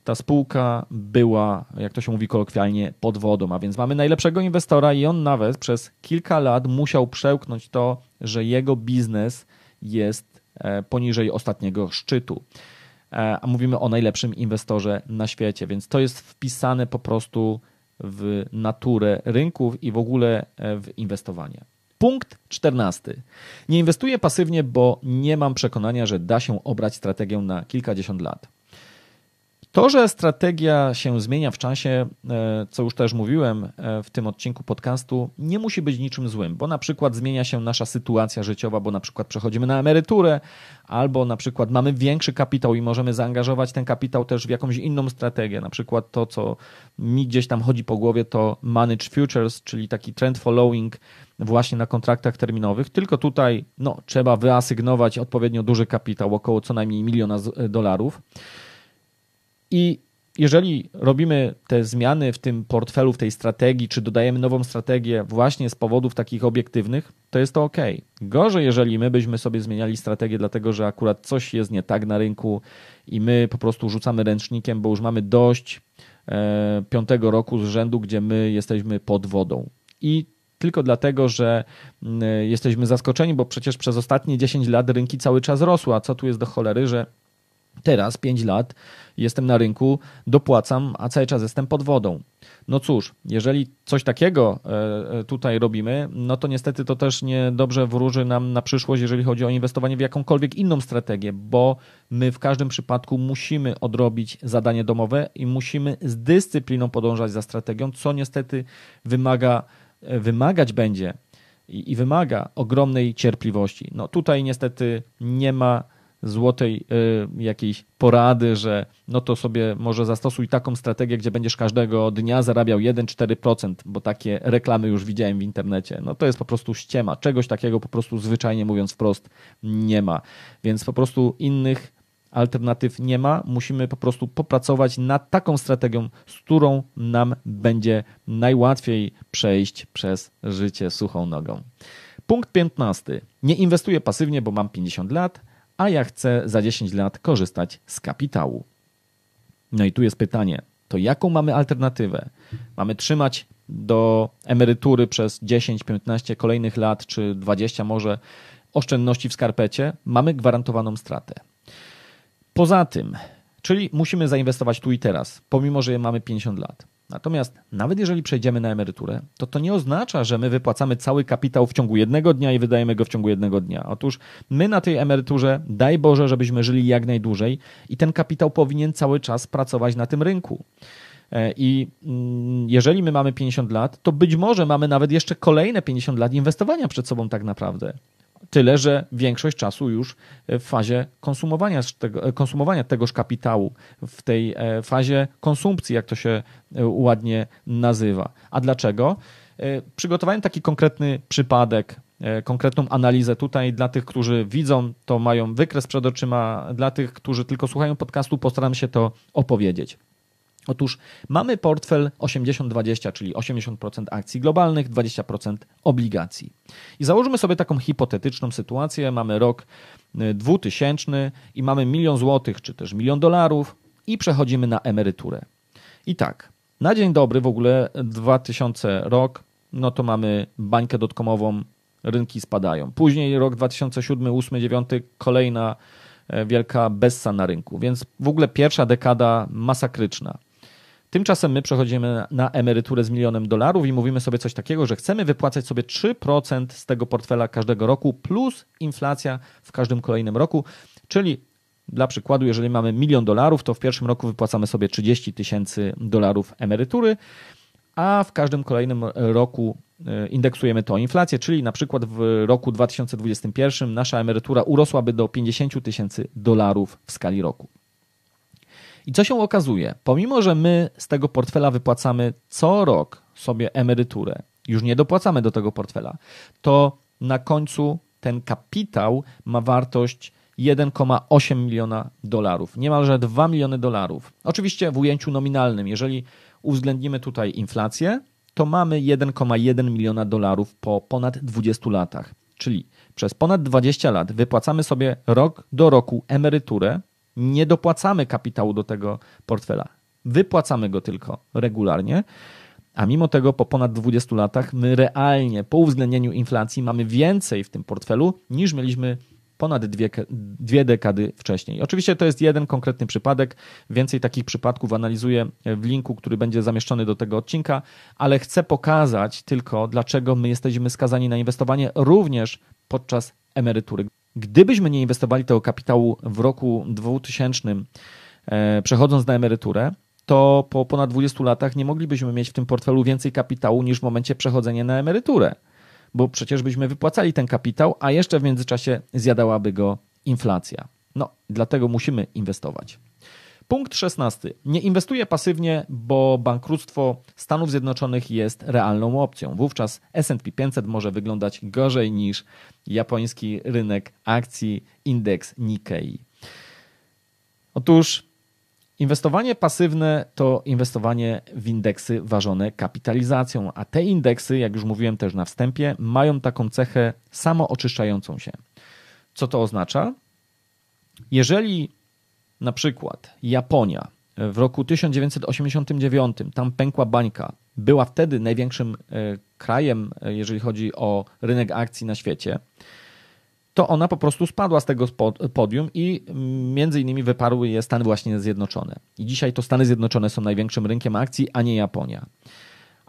ta spółka była, jak to się mówi kolokwialnie, pod wodą. A więc mamy najlepszego inwestora i on nawet przez kilka lat musiał przełknąć to, że jego biznes jest poniżej ostatniego szczytu. E, a mówimy o najlepszym inwestorze na świecie, więc to jest wpisane po prostu w naturę rynków i w ogóle e, w inwestowanie. Punkt 14. Nie inwestuję pasywnie, bo nie mam przekonania, że da się obrać strategię na kilkadziesiąt lat. To, że strategia się zmienia w czasie, e, co już też mówiłem e, w tym odcinku podcastu, nie musi być niczym złym, bo na przykład zmienia się nasza sytuacja życiowa, bo na przykład przechodzimy na emeryturę, albo na przykład mamy większy kapitał i możemy zaangażować ten kapitał też w jakąś inną strategię. Na przykład to, co mi gdzieś tam chodzi po głowie, to manage futures, czyli taki trend following właśnie na kontraktach terminowych. Tylko tutaj no, trzeba wyasygnować odpowiednio duży kapitał, około co najmniej miliona e, dolarów. I jeżeli robimy te zmiany w tym portfelu, w tej strategii, czy dodajemy nową strategię właśnie z powodów takich obiektywnych, to jest to ok. Gorzej, jeżeli my byśmy sobie zmieniali strategię, dlatego że akurat coś jest nie tak na rynku i my po prostu rzucamy ręcznikiem, bo już mamy dość e, piątego roku z rzędu, gdzie my jesteśmy pod wodą. I tylko dlatego, że mm, e, jesteśmy zaskoczeni, bo przecież przez ostatnie 10 lat rynki cały czas rosły, a co tu jest do cholery, że Teraz, 5 lat, jestem na rynku, dopłacam, a cały czas jestem pod wodą. No cóż, jeżeli coś takiego e, e, tutaj robimy, no to niestety to też nie dobrze wróży nam na przyszłość, jeżeli chodzi o inwestowanie w jakąkolwiek inną strategię, bo my w każdym przypadku musimy odrobić zadanie domowe i musimy z dyscypliną podążać za strategią, co niestety wymaga, e, wymagać będzie i, i wymaga ogromnej cierpliwości. No tutaj niestety nie ma złotej y, jakiejś porady, że no to sobie może zastosuj taką strategię, gdzie będziesz każdego dnia zarabiał 1-4%, bo takie reklamy już widziałem w internecie. No to jest po prostu ściema. Czegoś takiego po prostu zwyczajnie mówiąc wprost nie ma. Więc po prostu innych alternatyw nie ma. Musimy po prostu popracować nad taką strategią, z którą nam będzie najłatwiej przejść przez życie suchą nogą. Punkt 15. Nie inwestuję pasywnie, bo mam 50 lat a ja chcę za 10 lat korzystać z kapitału. No i tu jest pytanie, to jaką mamy alternatywę? Mamy trzymać do emerytury przez 10, 15 kolejnych lat, czy 20 może oszczędności w skarpecie? Mamy gwarantowaną stratę. Poza tym, Czyli musimy zainwestować tu i teraz, pomimo że mamy 50 lat. Natomiast nawet jeżeli przejdziemy na emeryturę, to to nie oznacza, że my wypłacamy cały kapitał w ciągu jednego dnia i wydajemy go w ciągu jednego dnia. Otóż my na tej emeryturze, daj Boże, żebyśmy żyli jak najdłużej i ten kapitał powinien cały czas pracować na tym rynku. E, I mm, jeżeli my mamy 50 lat, to być może mamy nawet jeszcze kolejne 50 lat inwestowania przed sobą tak naprawdę. Tyle, że większość czasu już w fazie konsumowania e, konsumowania tegoż kapitału, w tej e, fazie konsumpcji, jak to się e, ładnie nazywa. A dlaczego? Przygotowałem taki konkretny przypadek, konkretną analizę tutaj dla tych, którzy widzą, to mają wykres przed oczyma, dla tych, którzy tylko słuchają podcastu, postaram się to opowiedzieć. Otóż mamy portfel 80-20, czyli 80% akcji globalnych, 20% obligacji. I założymy sobie taką hipotetyczną sytuację. Mamy rok 2000 y, i mamy milion złotych, czy też milion dolarów i przechodzimy na emeryturę. I tak, na dzień dobry w ogóle 2000 rok, no to mamy bańkę dotkomową, rynki spadają. Później rok 2007, 2008, 2009 kolejna e, wielka bessa na rynku, więc w ogóle pierwsza dekada masakryczna. Tymczasem my przechodzimy na emeryturę z milionem dolarów i mówimy sobie coś takiego, że chcemy wypłacać sobie 3% z tego portfela każdego roku plus inflacja w każdym kolejnym roku, czyli dla przykładu, jeżeli mamy milion dolarów, to w pierwszym roku wypłacamy sobie 30 tysięcy dolarów emerytury, a w każdym kolejnym roku e, indeksujemy to inflację, czyli na przykład w roku 2021 nasza emerytura urosłaby do 50 tysięcy dolarów w skali roku. I co się okazuje? Pomimo, że my z tego portfela wypłacamy co rok sobie emeryturę, już nie dopłacamy do tego portfela, to na końcu ten kapitał ma wartość 1,8 miliona dolarów, niemalże 2 miliony dolarów. Oczywiście w ujęciu nominalnym, jeżeli uwzględnimy tutaj inflację, to mamy 1,1 miliona dolarów po ponad 20 latach. Czyli przez ponad 20 lat wypłacamy sobie rok do roku emeryturę nie dopłacamy kapitału do tego portfela. Wypłacamy go tylko regularnie. A mimo tego po ponad 20 latach my realnie po uwzględnieniu inflacji mamy więcej w tym portfelu niż mieliśmy ponad dwie, dwie dekady wcześniej. Oczywiście to jest jeden konkretny przypadek. Więcej takich przypadków analizuję w linku, który będzie zamieszczony do tego odcinka, ale chcę pokazać tylko, dlaczego my jesteśmy skazani na inwestowanie również podczas emerytury. Gdybyśmy nie inwestowali tego kapitału w roku 2000, e, przechodząc na emeryturę, to po ponad 20 latach nie moglibyśmy mieć w tym portfelu więcej kapitału niż w momencie przechodzenia na emeryturę, bo przecież byśmy wypłacali ten kapitał, a jeszcze w międzyczasie zjadałaby go inflacja. No, dlatego musimy inwestować. Punkt szesnasty. Nie inwestuje pasywnie, bo bankructwo Stanów Zjednoczonych jest realną opcją. Wówczas SP 500 może wyglądać gorzej niż japoński rynek akcji indeks Nikkei. Otóż Inwestowanie pasywne to inwestowanie w indeksy ważone kapitalizacją, a te indeksy, jak już mówiłem też na wstępie, mają taką cechę samooczyszczającą się. Co to oznacza? Jeżeli na przykład Japonia w roku 1989, tam pękła bańka, była wtedy największym e, krajem, e, jeżeli chodzi o rynek akcji na świecie. To ona po prostu spadła z tego podium i między innymi wyparły je Stany właśnie Zjednoczone. I dzisiaj to Stany Zjednoczone są największym rynkiem akcji, a nie Japonia.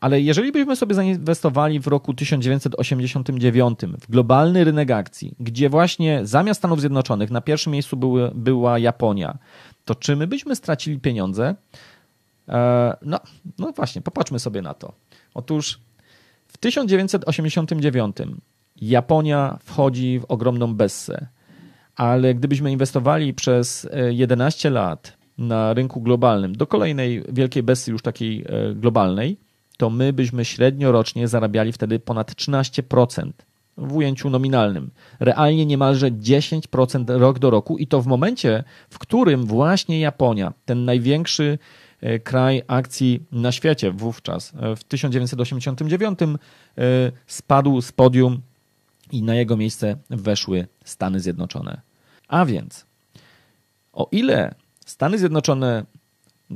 Ale jeżeli byśmy sobie zainwestowali w roku 1989 w globalny rynek akcji, gdzie właśnie zamiast Stanów Zjednoczonych na pierwszym miejscu były, była Japonia, to czy my byśmy stracili pieniądze? Eee, no, no właśnie, popatrzmy sobie na to. Otóż w 1989 Japonia wchodzi w ogromną bessę, ale gdybyśmy inwestowali przez 11 e, lat na rynku globalnym do kolejnej wielkiej bessy już takiej e, globalnej, to my byśmy średnio rocznie zarabiali wtedy ponad 13% w ujęciu nominalnym. Realnie niemalże 10% rok do roku i to w momencie, w którym właśnie Japonia, ten największy e, kraj akcji na świecie wówczas, e, w 1989 e, spadł z podium i na jego miejsce weszły Stany Zjednoczone. A więc, o ile Stany Zjednoczone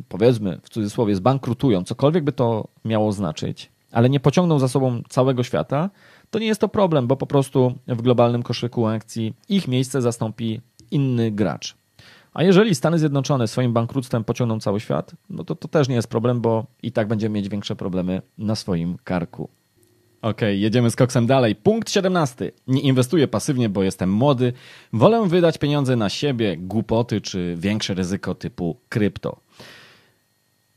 powiedzmy w cudzysłowie, zbankrutują, cokolwiek by to miało znaczyć, ale nie pociągną za sobą całego świata, to nie jest to problem, bo po prostu w globalnym koszyku akcji ich miejsce zastąpi inny gracz. A jeżeli Stany Zjednoczone swoim bankructwem pociągną cały świat, no to to też nie jest problem, bo i tak będziemy mieć większe problemy na swoim karku. Okej, okay, jedziemy z koksem dalej. Punkt 17. Nie inwestuję pasywnie, bo jestem młody. Wolę wydać pieniądze na siebie, głupoty czy większe ryzyko typu krypto.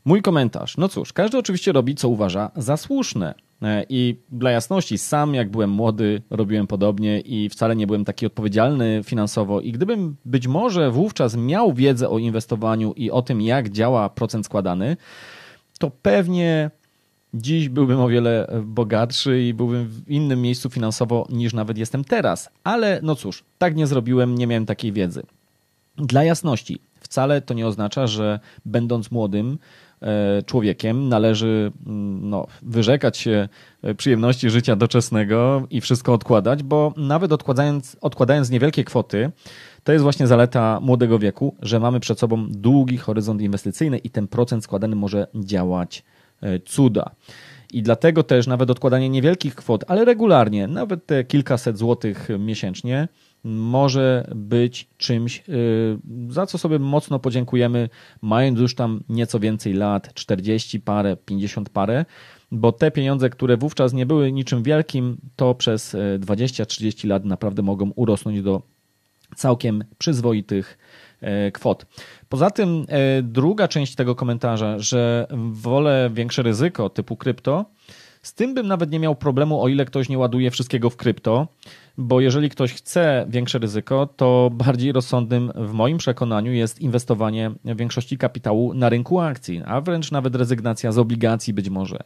Mój komentarz. No cóż, każdy oczywiście robi, co uważa za słuszne. E, I dla jasności, sam jak byłem młody, robiłem podobnie i wcale nie byłem taki odpowiedzialny finansowo. I gdybym być może wówczas miał wiedzę o inwestowaniu i o tym, jak działa procent składany, to pewnie dziś byłbym o wiele bogatszy i byłbym w innym miejscu finansowo niż nawet jestem teraz. Ale no cóż, tak nie zrobiłem, nie miałem takiej wiedzy. Dla jasności, wcale to nie oznacza, że będąc młodym, E, człowiekiem, należy mm, no, wyrzekać się e, przyjemności życia doczesnego i wszystko odkładać, bo nawet odkładając, odkładając niewielkie kwoty, to jest właśnie zaleta młodego wieku, że mamy przed sobą długi horyzont inwestycyjny i ten procent składany może działać e, cuda. I dlatego też nawet odkładanie niewielkich kwot, ale regularnie, nawet te kilkaset złotych miesięcznie, może być czymś, y, za co sobie mocno podziękujemy, mając już tam nieco więcej lat 40 parę, 50 parę bo te pieniądze, które wówczas nie były niczym wielkim, to przez 20-30 y, lat naprawdę mogą urosnąć do całkiem przyzwoitych e, kwot. Poza tym e, druga część tego komentarza, że wolę większe ryzyko typu krypto, z tym bym nawet nie miał problemu, o ile ktoś nie ładuje wszystkiego w krypto. Bo jeżeli ktoś chce większe ryzyko, to bardziej rozsądnym w moim przekonaniu jest inwestowanie większości kapitału na rynku akcji, a wręcz nawet rezygnacja z obligacji być może.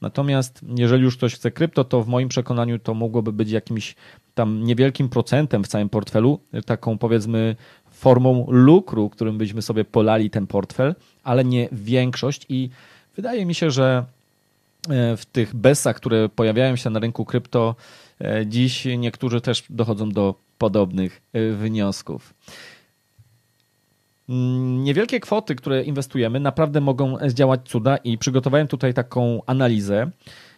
Natomiast jeżeli już ktoś chce krypto, to w moim przekonaniu to mogłoby być jakimś tam niewielkim procentem w całym portfelu, taką powiedzmy formą lukru, którym byśmy sobie polali ten portfel, ale nie większość i wydaje mi się, że e, w tych besach, które pojawiają się na rynku krypto, E, dziś niektórzy też dochodzą do podobnych e, wniosków. Mm, niewielkie kwoty, które inwestujemy, naprawdę mogą e, zdziałać cuda, i przygotowałem tutaj taką analizę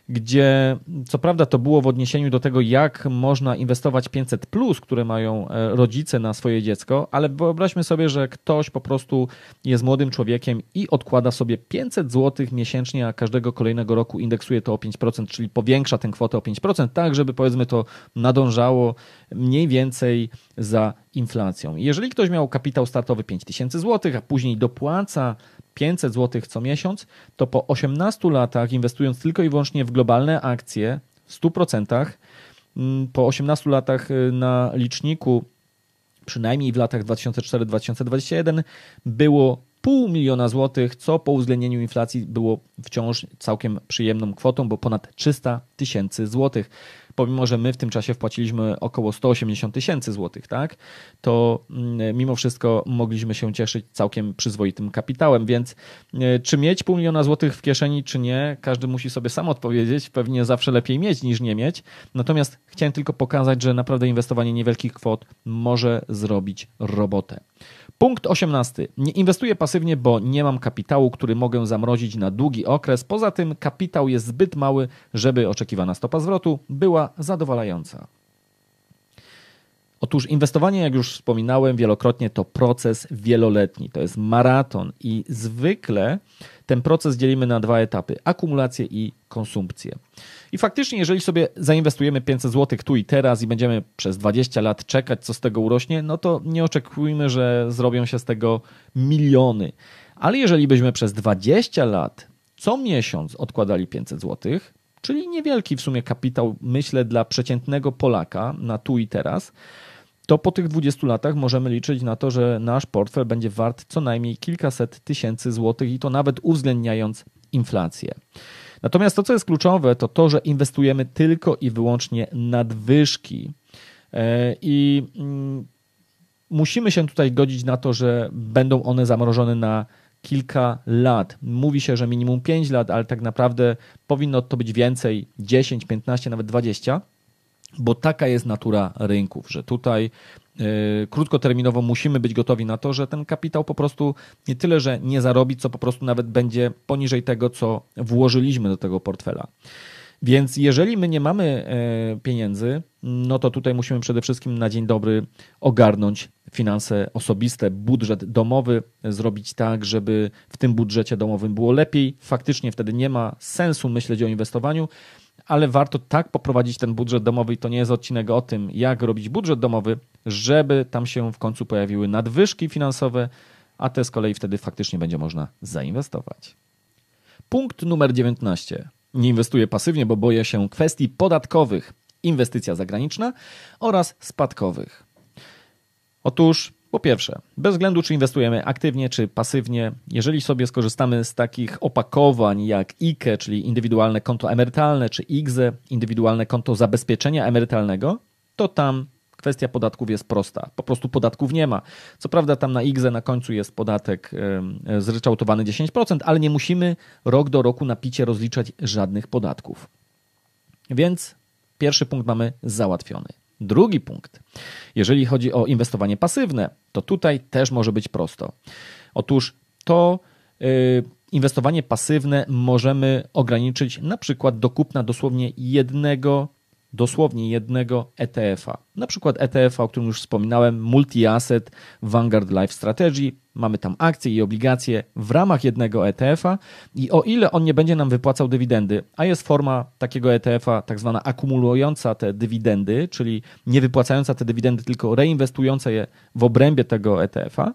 gdzie co prawda to było w odniesieniu do tego, jak można inwestować 500, plus, które mają e, rodzice na swoje dziecko, ale wyobraźmy sobie, że ktoś po prostu jest młodym człowiekiem i odkłada sobie 500 zł miesięcznie, a każdego kolejnego roku indeksuje to o 5%, czyli powiększa tę kwotę o 5%, tak żeby powiedzmy to nadążało mniej więcej za inflacją. Jeżeli ktoś miał kapitał startowy 5000 zł, a później dopłaca 500 zł co miesiąc, to po 18 latach, inwestując tylko i wyłącznie w globalne akcje w 100%, mm, po 18 latach y, na liczniku, przynajmniej w latach 2004-2021, było pół miliona złotych, co po uwzględnieniu inflacji było wciąż całkiem przyjemną kwotą, bo ponad 300 tysięcy złotych pomimo że my w tym czasie wpłaciliśmy około 180 tysięcy złotych, tak, to mm, mimo wszystko mogliśmy się cieszyć całkiem przyzwoitym kapitałem, więc e, czy mieć pół miliona złotych w kieszeni, czy nie, każdy musi sobie sam odpowiedzieć, pewnie zawsze lepiej mieć niż nie mieć, natomiast chciałem tylko pokazać, że naprawdę inwestowanie niewielkich kwot może zrobić robotę. Punkt 18. Nie inwestuję pasywnie, bo nie mam kapitału, który mogę zamrozić na długi okres. Poza tym kapitał jest zbyt mały, żeby oczekiwana stopa zwrotu była zadowalająca. Otóż inwestowanie, jak już wspominałem wielokrotnie, to proces wieloletni, to jest maraton i zwykle ten proces dzielimy na dwa etapy: akumulację i konsumpcję. I faktycznie, jeżeli sobie zainwestujemy 500 zł tu i teraz i będziemy przez 20 lat czekać, co z tego urośnie, no to nie oczekujmy, że zrobią się z tego miliony. Ale jeżeli byśmy przez 20 lat co miesiąc odkładali 500 zł, czyli niewielki w sumie kapitał, myślę, dla przeciętnego Polaka na tu i teraz, to po tych 20 latach możemy liczyć na to, że nasz portfel będzie wart co najmniej kilkaset tysięcy złotych i to nawet uwzględniając inflację. Natomiast to, co jest kluczowe, to to, że inwestujemy tylko i wyłącznie nadwyżki. E, I mm, musimy się tutaj godzić na to, że będą one zamrożone na kilka lat. Mówi się, że minimum 5 lat, ale tak naprawdę powinno to być więcej 10, 15, nawet 20 bo taka jest natura rynków, że tutaj Yy, krótkoterminowo musimy być gotowi na to, że ten kapitał po prostu nie tyle, że nie zarobi, co po prostu nawet będzie poniżej tego, co włożyliśmy do tego portfela. Więc jeżeli my nie mamy e, pieniędzy, no to tutaj musimy przede wszystkim na dzień dobry ogarnąć finanse osobiste, budżet domowy, zrobić tak, żeby w tym budżecie domowym było lepiej. Faktycznie wtedy nie ma sensu myśleć o inwestowaniu ale warto tak poprowadzić ten budżet domowy, i to nie jest odcinek o tym, jak robić budżet domowy, żeby tam się w końcu pojawiły nadwyżki finansowe, a te z kolei wtedy faktycznie będzie można zainwestować. Punkt numer 19. Nie inwestuję pasywnie, bo boję się kwestii podatkowych, inwestycja zagraniczna oraz spadkowych. Otóż po pierwsze, bez względu czy inwestujemy aktywnie czy pasywnie, jeżeli sobie skorzystamy z takich opakowań jak IKE, czyli indywidualne konto emerytalne, czy IGZE, indywidualne konto zabezpieczenia emerytalnego, to tam kwestia podatków jest prosta. Po prostu podatków nie ma. Co prawda tam na IGZE na końcu jest podatek zryczałtowany 10%, ale nie musimy rok do roku na picie rozliczać żadnych podatków. Więc pierwszy punkt mamy załatwiony. Drugi punkt. Jeżeli chodzi o inwestowanie pasywne, to tutaj też może być prosto. Otóż to y, inwestowanie pasywne możemy ograniczyć na przykład do kupna dosłownie jednego dosłownie jednego ETF-a. Na przykład ETF-a, o którym już wspominałem, Multi-Asset Vanguard Life Strategy. Mamy tam akcje i obligacje w ramach jednego ETF-a i o ile on nie będzie nam wypłacał dywidendy, a jest forma takiego ETF-a tak zwana akumulująca te dywidendy, czyli nie wypłacająca te dywidendy, tylko reinwestująca je w obrębie tego ETF-a,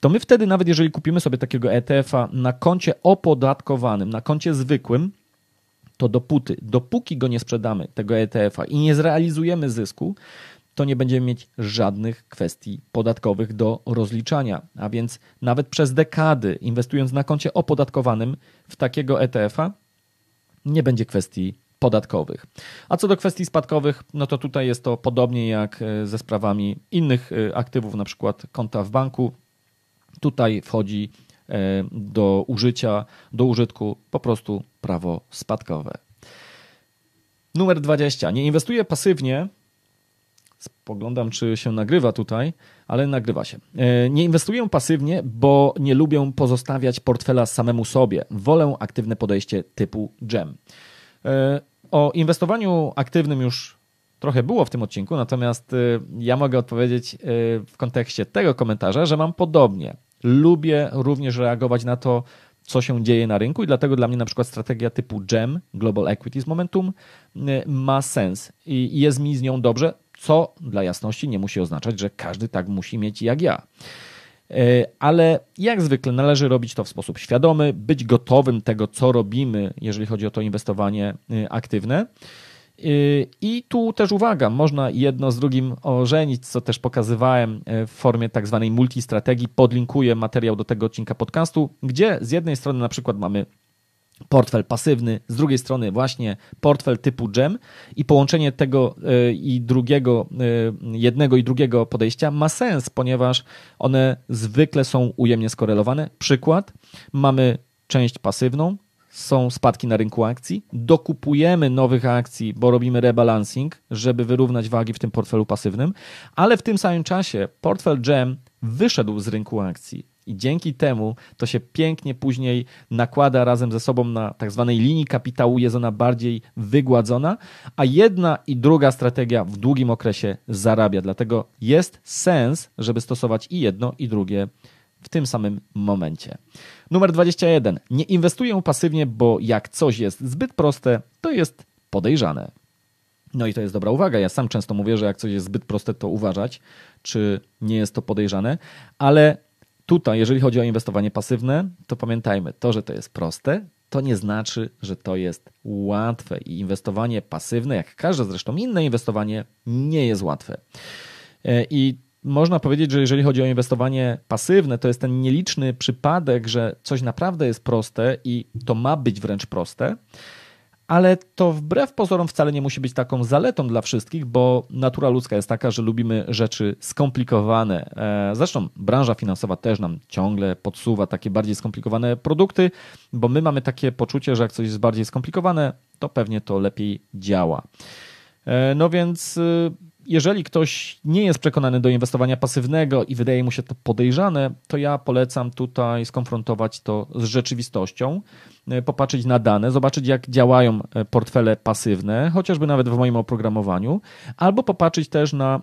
to my wtedy, nawet jeżeli kupimy sobie takiego ETF-a na koncie opodatkowanym, na koncie zwykłym, to dopóty, dopóki go nie sprzedamy, tego ETF-a i nie zrealizujemy zysku, to nie będziemy mieć żadnych kwestii podatkowych do rozliczania. A więc nawet przez dekady, inwestując na koncie opodatkowanym w takiego ETF-a, nie będzie kwestii podatkowych. A co do kwestii spadkowych, no to tutaj jest to podobnie jak e, ze sprawami innych e, aktywów, na przykład konta w banku. Tutaj wchodzi E, do użycia, do użytku, po prostu prawo spadkowe. Numer 20. Nie inwestuje pasywnie. Spoglądam, czy się nagrywa tutaj, ale nagrywa się. E, nie inwestuję pasywnie, bo nie lubię pozostawiać portfela samemu sobie. Wolę aktywne podejście typu gem. E, o inwestowaniu aktywnym już trochę było w tym odcinku, natomiast ja mogę odpowiedzieć w kontekście tego komentarza, że mam podobnie lubię również reagować na to, co się dzieje na rynku i dlatego dla mnie na przykład strategia typu GEM, Global Equities Momentum, y, ma sens i jest mi z nią dobrze, co dla jasności nie musi oznaczać, że każdy tak musi mieć jak ja. Y, ale jak zwykle należy robić to w sposób świadomy, być gotowym tego, co robimy, jeżeli chodzi o to inwestowanie y, aktywne. Y, I tu też uwaga, można jedno z drugim ożenić, co też pokazywałem y, w formie tak zwanej multistrategii. Podlinkuję materiał do tego odcinka podcastu, gdzie z jednej strony na przykład mamy portfel pasywny, z drugiej strony właśnie portfel typu gem i połączenie tego y, i drugiego, jednego i drugiego podejścia ma sens, ponieważ one zwykle są ujemnie skorelowane. Przykład, mamy część pasywną, są spadki na rynku akcji, dokupujemy nowych akcji, bo robimy rebalancing, żeby wyrównać wagi w tym portfelu pasywnym, ale w tym samym czasie portfel GEM wyszedł z rynku akcji. I dzięki temu to się pięknie później nakłada razem ze sobą na tak zwanej linii kapitału, jest ona bardziej wygładzona, a jedna i druga strategia w długim okresie zarabia. Dlatego jest sens, żeby stosować i jedno, i drugie w tym samym momencie. Numer 21. Nie inwestuję pasywnie, bo jak coś jest zbyt proste, to jest podejrzane. No i to jest dobra uwaga. Ja sam często mówię, że jak coś jest zbyt proste, to uważać, czy nie jest to podejrzane, ale tutaj, jeżeli chodzi o inwestowanie pasywne, to pamiętajmy, to, że to jest proste, to nie znaczy, że to jest łatwe i inwestowanie pasywne, jak każde zresztą inne inwestowanie, nie jest łatwe. E, I można powiedzieć, że jeżeli chodzi o inwestowanie pasywne, to jest ten nieliczny przypadek, że coś naprawdę jest proste i to ma być wręcz proste. Ale to wbrew pozorom wcale nie musi być taką zaletą dla wszystkich, bo natura ludzka jest taka, że lubimy rzeczy skomplikowane. E, zresztą branża finansowa też nam ciągle podsuwa takie bardziej skomplikowane produkty, bo my mamy takie poczucie, że jak coś jest bardziej skomplikowane, to pewnie to lepiej działa. E, no więc y, jeżeli ktoś nie jest przekonany do inwestowania pasywnego i wydaje mu się to podejrzane, to ja polecam tutaj skonfrontować to z rzeczywistością, e, popatrzeć na dane, zobaczyć jak działają e, portfele pasywne, chociażby nawet w moim oprogramowaniu, albo popatrzeć też na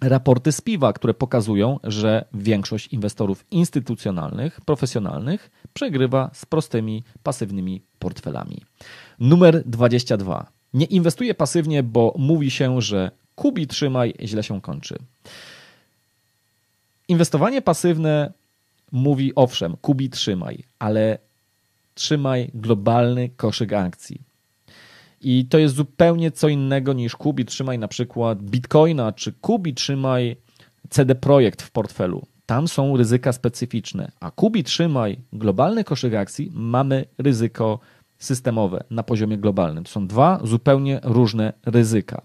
raporty z piwa, które pokazują, że większość inwestorów instytucjonalnych, profesjonalnych przegrywa z prostymi, pasywnymi portfelami. Numer 22. Nie inwestuje pasywnie, bo mówi się, że Kubi trzymaj, źle się kończy. Inwestowanie pasywne mówi owszem, Kubi trzymaj, ale trzymaj globalny koszyk akcji. I to jest zupełnie co innego niż Kubi trzymaj na przykład Bitcoina, czy Kubi trzymaj CD Projekt w portfelu. Tam są ryzyka specyficzne, a Kubi trzymaj globalny koszyk akcji mamy ryzyko systemowe na poziomie globalnym. To są dwa zupełnie różne ryzyka.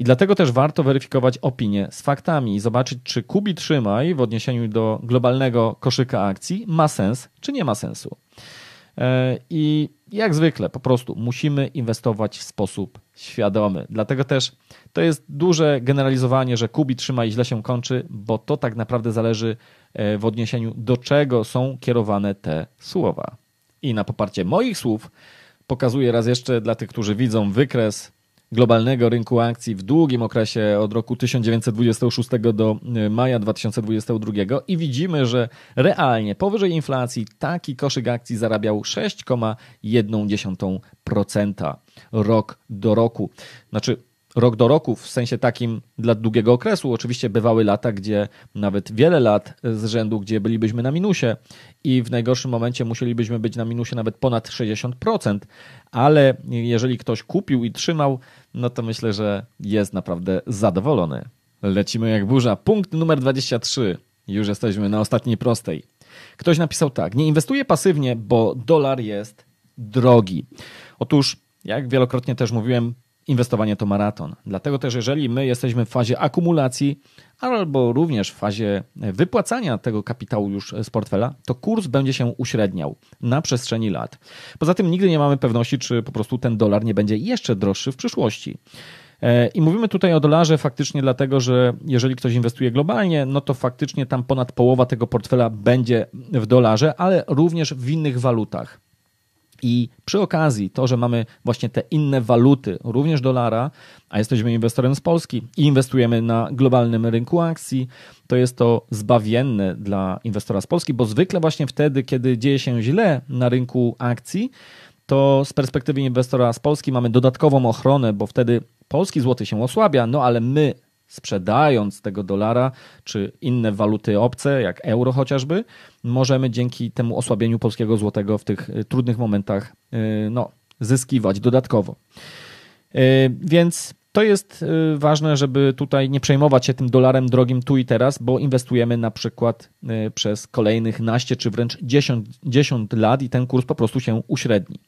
I dlatego też warto weryfikować opinie z faktami i zobaczyć, czy Kubi Trzymaj w odniesieniu do globalnego koszyka akcji ma sens, czy nie ma sensu. E, I jak zwykle, po prostu musimy inwestować w sposób świadomy. Dlatego też to jest duże generalizowanie, że Kubi trzyma i źle się kończy, bo to tak naprawdę zależy e, w odniesieniu do czego są kierowane te słowa. I na poparcie moich słów pokazuję raz jeszcze dla tych, którzy widzą wykres globalnego rynku akcji w długim okresie od roku 1926 do y, maja 2022 i widzimy, że realnie powyżej inflacji taki koszyk akcji zarabiał 6,1% rok do roku. Znaczy rok do roku, w sensie takim dla długiego okresu. Oczywiście bywały lata, gdzie nawet wiele lat z rzędu, gdzie bylibyśmy na minusie i w najgorszym momencie musielibyśmy być na minusie nawet ponad 60%, ale jeżeli ktoś kupił i trzymał, no to myślę, że jest naprawdę zadowolony. Lecimy jak burza. Punkt numer 23. Już jesteśmy na ostatniej prostej. Ktoś napisał tak: Nie inwestuję pasywnie, bo dolar jest drogi. Otóż, jak wielokrotnie też mówiłem, inwestowanie to maraton. Dlatego też, jeżeli my jesteśmy w fazie akumulacji albo również w fazie e, wypłacania tego kapitału już e, z portfela, to kurs będzie się uśredniał na przestrzeni lat. Poza tym nigdy nie mamy pewności, czy po prostu ten dolar nie będzie jeszcze droższy w przyszłości. E, I mówimy tutaj o dolarze faktycznie dlatego, że jeżeli ktoś inwestuje globalnie, no to faktycznie tam ponad połowa tego portfela będzie w dolarze, ale również w innych walutach. I przy okazji to, że mamy właśnie te inne waluty, również dolara, a jesteśmy inwestorem z Polski i inwestujemy na globalnym rynku akcji, to jest to zbawienne dla inwestora z Polski, bo zwykle właśnie wtedy, kiedy dzieje się źle na rynku akcji, to z perspektywy inwestora z Polski mamy dodatkową ochronę, bo wtedy polski złoty się osłabia, no ale my sprzedając tego dolara czy inne waluty obce, jak euro chociażby, możemy dzięki temu osłabieniu polskiego złotego w tych y, trudnych momentach y, no, zyskiwać dodatkowo. Y, więc to jest ważne, żeby tutaj nie przejmować się tym dolarem drogim tu i teraz, bo inwestujemy na przykład przez kolejnych naście czy wręcz 10, 10 lat i ten kurs po prostu się uśredni.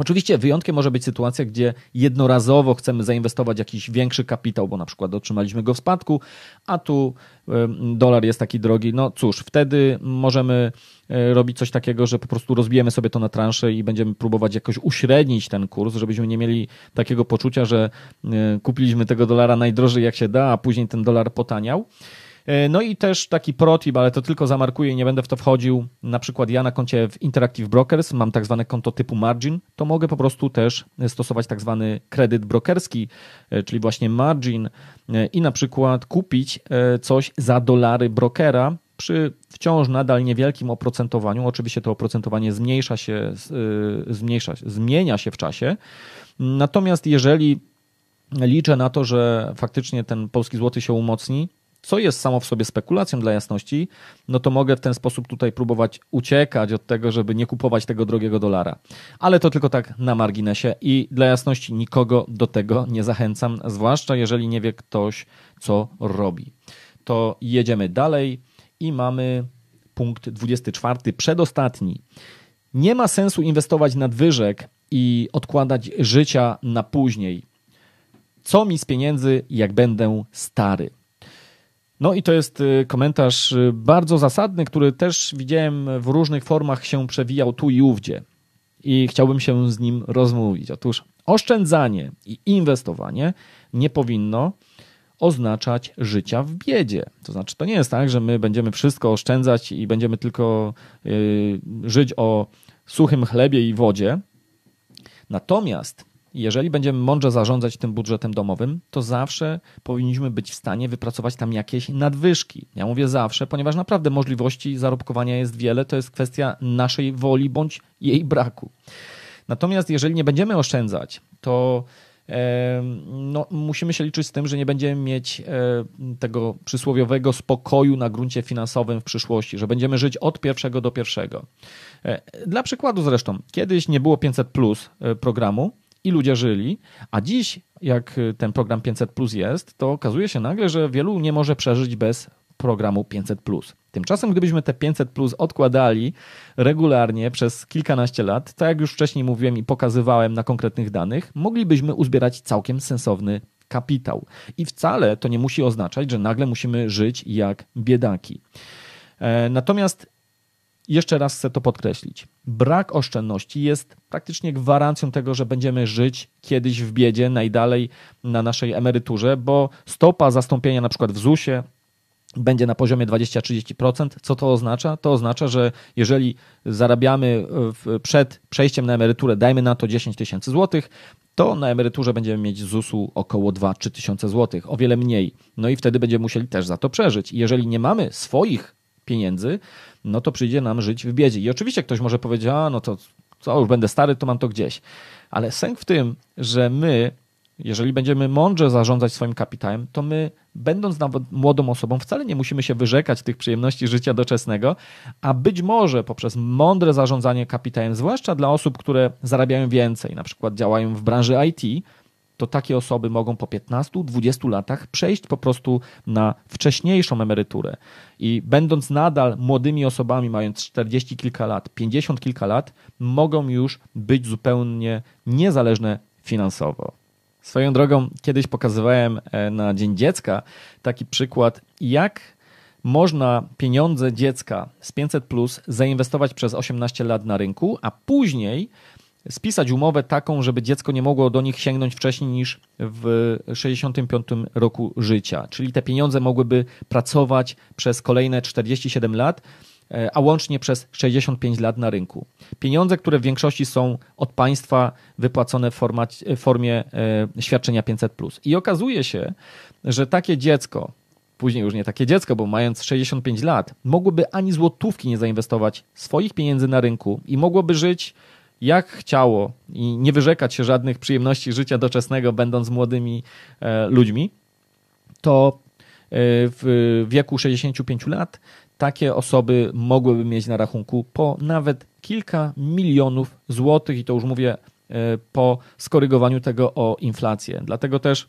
Oczywiście wyjątkiem może być sytuacja, gdzie jednorazowo chcemy zainwestować jakiś większy kapitał, bo na przykład otrzymaliśmy go w spadku, a tu dolar jest taki drogi. No cóż, wtedy możemy e, robić coś takiego, że po prostu rozbijemy sobie to na transze i będziemy próbować jakoś uśrednić ten kurs, żebyśmy nie mieli takiego poczucia, że e, kupiliśmy tego dolara najdrożej jak się da, a później ten dolar potaniał. E, no i też taki protip, ale to tylko zamarkuję i nie będę w to wchodził. Na przykład ja na koncie w Interactive Brokers mam tak zwane konto typu margin, to mogę po prostu też stosować tak zwany kredyt brokerski, e, czyli właśnie margin e, i na przykład kupić coś za dolary brokera, przy wciąż nadal niewielkim oprocentowaniu. Oczywiście to oprocentowanie zmniejsza się, zmniejsza, zmienia się w czasie. Natomiast jeżeli liczę na to, że faktycznie ten polski złoty się umocni, co jest samo w sobie spekulacją dla jasności, no to mogę w ten sposób tutaj próbować uciekać od tego, żeby nie kupować tego drogiego dolara. Ale to tylko tak na marginesie i dla jasności nikogo do tego nie zachęcam, zwłaszcza jeżeli nie wie ktoś, co robi. To jedziemy dalej i mamy punkt 24, przedostatni. Nie ma sensu inwestować nadwyżek i odkładać życia na później. Co mi z pieniędzy, jak będę stary? No i to jest y, komentarz y, bardzo zasadny, który też widziałem w różnych formach się przewijał tu i ówdzie. I chciałbym się z nim rozmówić. Otóż oszczędzanie i inwestowanie nie powinno oznaczać życia w biedzie. To znaczy, to nie jest tak, że my będziemy wszystko oszczędzać i będziemy tylko yy, żyć o suchym chlebie i wodzie. Natomiast jeżeli będziemy mądrze zarządzać tym budżetem domowym, to zawsze powinniśmy być w stanie wypracować tam jakieś nadwyżki. Ja mówię zawsze, ponieważ naprawdę możliwości zarobkowania jest wiele, to jest kwestia naszej woli bądź jej braku. Natomiast jeżeli nie będziemy oszczędzać, to e, no, musimy się liczyć z tym, że nie będziemy mieć e, tego przysłowiowego spokoju na gruncie finansowym w przyszłości, że będziemy żyć od pierwszego do pierwszego. E, dla przykładu zresztą, kiedyś nie było 500 plus programu, i ludzie żyli, a dziś, jak y, ten program 500 Plus jest, to okazuje się nagle, że wielu nie może przeżyć bez programu 500. Plus. Tymczasem, gdybyśmy te 500 plus odkładali regularnie przez kilkanaście lat, tak jak już wcześniej mówiłem i pokazywałem na konkretnych danych, moglibyśmy uzbierać całkiem sensowny kapitał. I wcale to nie musi oznaczać, że nagle musimy żyć jak biedaki. E, natomiast jeszcze raz chcę to podkreślić. Brak oszczędności jest praktycznie gwarancją tego, że będziemy żyć kiedyś w biedzie, najdalej na naszej emeryturze, bo stopa zastąpienia na przykład w ZUS-ie będzie na poziomie 20-30%. Co to oznacza? To oznacza, że jeżeli zarabiamy e, przed przejściem na emeryturę, dajmy na to 10 tysięcy złotych, to na emeryturze będziemy mieć ZUS-u około 2-3 tysiące złotych, o wiele mniej. No i wtedy będziemy musieli też za to przeżyć. Jeżeli nie mamy swoich pieniędzy, no to przyjdzie nam żyć w biedzie. I oczywiście ktoś może powiedzieć, a no to co, już będę stary, to mam to gdzieś. Ale sęk w tym, że my, jeżeli będziemy mądrze zarządzać swoim kapitałem, to my, będąc nawet młodą osobą, wcale nie musimy się wyrzekać tych przyjemności życia doczesnego, a być może poprzez mądre zarządzanie kapitałem, zwłaszcza dla osób, które zarabiają więcej, na przykład działają w branży IT, to takie osoby mogą po 15-20 latach przejść po prostu na wcześniejszą emeryturę. I będąc nadal młodymi osobami, mając 40 kilka lat, 50 kilka lat, mogą już być zupełnie niezależne finansowo. Swoją drogą, kiedyś pokazywałem e, na Dzień Dziecka taki przykład, jak można pieniądze dziecka z 500 plus zainwestować przez 18 lat na rynku, a później spisać umowę taką, żeby dziecko nie mogło do nich sięgnąć wcześniej niż w 65 roku życia. Czyli te pieniądze mogłyby pracować przez kolejne 47 lat, e, a łącznie przez 65 lat na rynku. Pieniądze, które w większości są od państwa wypłacone w, formacie, w formie e, świadczenia 500. I okazuje się, że takie dziecko, później już nie takie dziecko, bo mając 65 lat, mogłoby ani złotówki nie zainwestować swoich pieniędzy na rynku i mogłoby żyć jak chciało i nie wyrzekać się żadnych przyjemności życia doczesnego, będąc młodymi e, ludźmi, to e, w wieku 65 lat takie osoby mogłyby mieć na rachunku po nawet kilka milionów złotych, i to już mówię e, po skorygowaniu tego o inflację. Dlatego też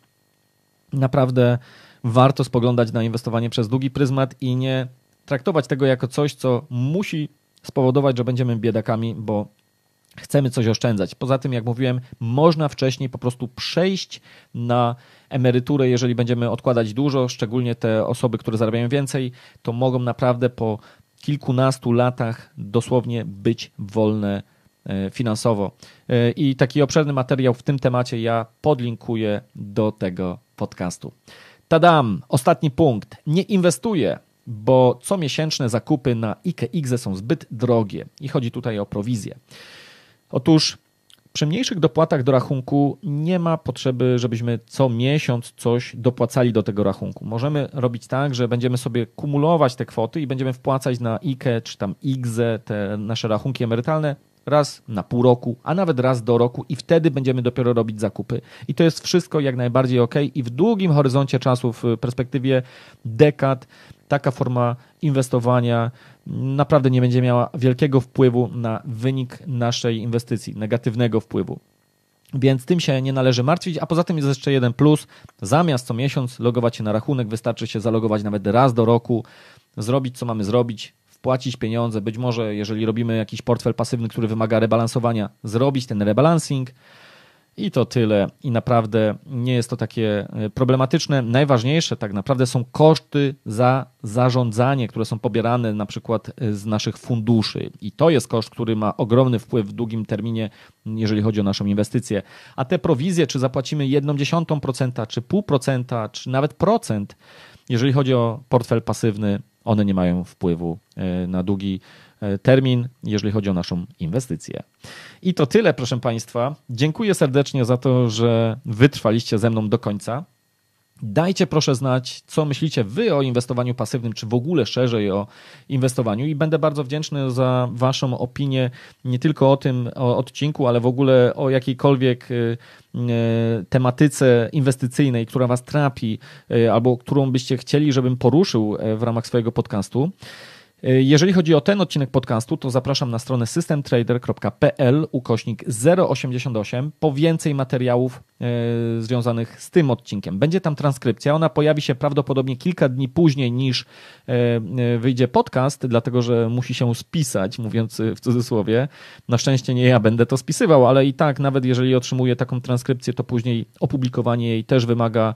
naprawdę warto spoglądać na inwestowanie przez długi pryzmat i nie traktować tego jako coś, co musi spowodować, że będziemy biedakami, bo chcemy coś oszczędzać. Poza tym, jak mówiłem, można wcześniej po prostu przejść na emeryturę, jeżeli będziemy odkładać dużo, szczególnie te osoby, które zarabiają więcej, to mogą naprawdę po kilkunastu latach dosłownie być wolne e, finansowo. E, I taki obszerny materiał w tym temacie ja podlinkuję do tego podcastu. Tadam, ostatni punkt. Nie inwestuję, bo comiesięczne zakupy na IKX są zbyt drogie i chodzi tutaj o prowizję. Otóż przy mniejszych dopłatach do rachunku nie ma potrzeby, żebyśmy co miesiąc coś dopłacali do tego rachunku. Możemy robić tak, że będziemy sobie kumulować te kwoty i będziemy wpłacać na IKE czy tam IGZE te nasze rachunki emerytalne raz na pół roku, a nawet raz do roku i wtedy będziemy dopiero robić zakupy. I to jest wszystko jak najbardziej ok i w długim horyzoncie czasu, w perspektywie dekad, taka forma inwestowania naprawdę nie będzie miała wielkiego wpływu na wynik naszej inwestycji, negatywnego wpływu. Więc tym się nie należy martwić, a poza tym jest jeszcze jeden plus. Zamiast co miesiąc logować się na rachunek, wystarczy się zalogować nawet raz do roku, zrobić co mamy zrobić, wpłacić pieniądze, być może jeżeli robimy jakiś portfel pasywny, który wymaga rebalansowania, zrobić ten rebalancing, i to tyle. I naprawdę nie jest to takie e, problematyczne. Najważniejsze tak naprawdę są koszty za zarządzanie, które są pobierane na przykład e, z naszych funduszy. I to jest koszt, który ma ogromny wpływ w długim terminie, jeżeli chodzi o naszą inwestycję. A te prowizje, czy zapłacimy 0,1%, czy 0,5%, czy nawet procent, jeżeli chodzi o portfel pasywny, one nie mają wpływu e, na długi E, termin, jeżeli chodzi o naszą inwestycję. I to tyle, proszę Państwa. Dziękuję serdecznie za to, że wytrwaliście ze mną do końca. Dajcie proszę znać, co myślicie Wy o inwestowaniu pasywnym, czy w ogóle szerzej o inwestowaniu. I będę bardzo wdzięczny za Waszą opinię nie tylko o tym o odcinku, ale w ogóle o jakiejkolwiek y, y, tematyce inwestycyjnej, która Was trapi, y, albo którą byście chcieli, żebym poruszył w ramach swojego podcastu. Y, jeżeli chodzi o ten odcinek podcastu, to zapraszam na stronę systemtrader.pl ukośnik 088 po więcej materiałów y, związanych z tym odcinkiem. Będzie tam transkrypcja, ona pojawi się prawdopodobnie kilka dni później niż y, wyjdzie podcast, dlatego że musi się spisać, mówiąc w cudzysłowie. Na szczęście nie ja będę to spisywał, ale i tak, nawet jeżeli otrzymuję taką transkrypcję, to później opublikowanie jej też wymaga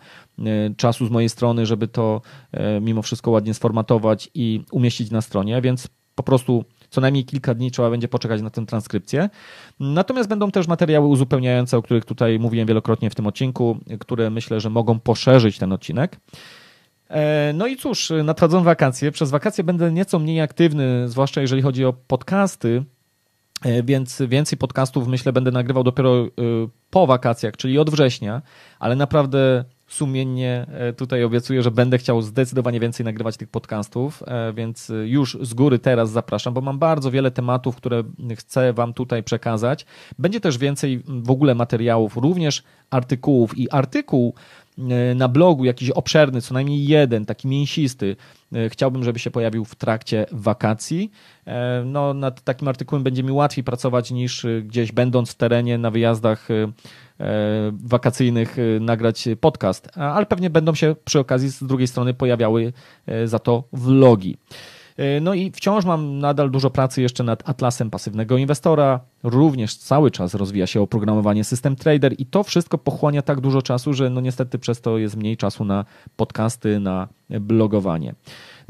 czasu z mojej strony, żeby to mimo wszystko ładnie sformatować i umieścić na stronie stronie, więc po prostu co najmniej kilka dni trzeba będzie poczekać na tę transkrypcję. Natomiast będą też materiały uzupełniające, o których tutaj mówiłem wielokrotnie w tym odcinku, które myślę, że mogą poszerzyć ten odcinek. E, no i cóż, nadchodzą wakacje. Przez wakacje będę nieco mniej aktywny, zwłaszcza jeżeli chodzi o podcasty, e, więc więcej podcastów myślę będę nagrywał dopiero e, po wakacjach, czyli od września, ale naprawdę sumiennie e, tutaj obiecuję, że będę chciał zdecydowanie więcej nagrywać tych podcastów, e, więc e, już z góry teraz zapraszam, bo mam bardzo wiele tematów, które chcę Wam tutaj przekazać. Będzie też więcej mm, w ogóle materiałów, również artykułów i artykuł E, na blogu jakiś obszerny, co najmniej jeden, taki mięsisty, e, chciałbym, żeby się pojawił w trakcie wakacji. E, no, nad takim artykułem będzie mi łatwiej pracować niż gdzieś będąc w terenie na wyjazdach wakacyjnych nagrać podcast, ale pewnie będą się przy okazji z drugiej strony pojawiały za to vlogi. E, no i wciąż mam nadal dużo pracy jeszcze nad atlasem pasywnego inwestora. Również cały czas rozwija się oprogramowanie system trader i to wszystko pochłania tak dużo czasu, że no niestety przez to jest mniej czasu na podcasty, na blogowanie.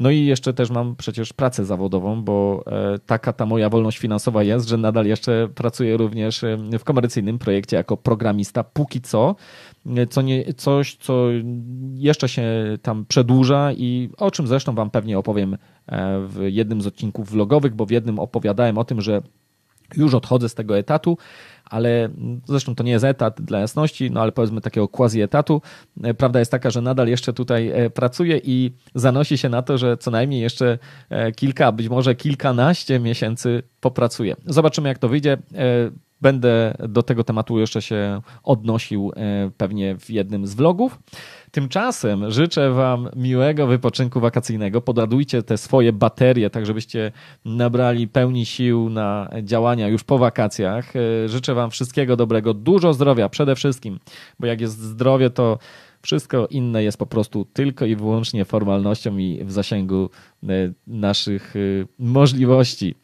No i jeszcze też mam przecież pracę zawodową, bo e, taka ta moja wolność finansowa jest, że nadal jeszcze pracuję również e, w komercyjnym projekcie jako programista póki co co nie, coś, co jeszcze się tam przedłuża i o czym zresztą Wam pewnie opowiem e, w jednym z odcinków vlogowych, bo w jednym opowiadałem o tym, że już odchodzę z tego etatu, ale zresztą to nie jest etat dla jasności, no ale powiedzmy takiego quasi-etatu. E, prawda jest taka, że nadal jeszcze tutaj e, pracuję i zanosi się na to, że co najmniej jeszcze kilka, być może kilkanaście miesięcy popracuję. Zobaczymy, jak to wyjdzie. Będę do tego tematu jeszcze się odnosił e, pewnie w jednym z vlogów. Tymczasem życzę Wam miłego wypoczynku wakacyjnego. Podładujcie te swoje baterie, tak żebyście nabrali pełni sił na działania już po wakacjach. E, życzę Wam wszystkiego dobrego, dużo zdrowia przede wszystkim, bo jak jest zdrowie, to wszystko inne jest po prostu tylko i wyłącznie formalnością i w zasięgu e, naszych możliwości.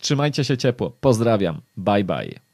Trzymajcie się ciepło. Pozdrawiam. Bye bye.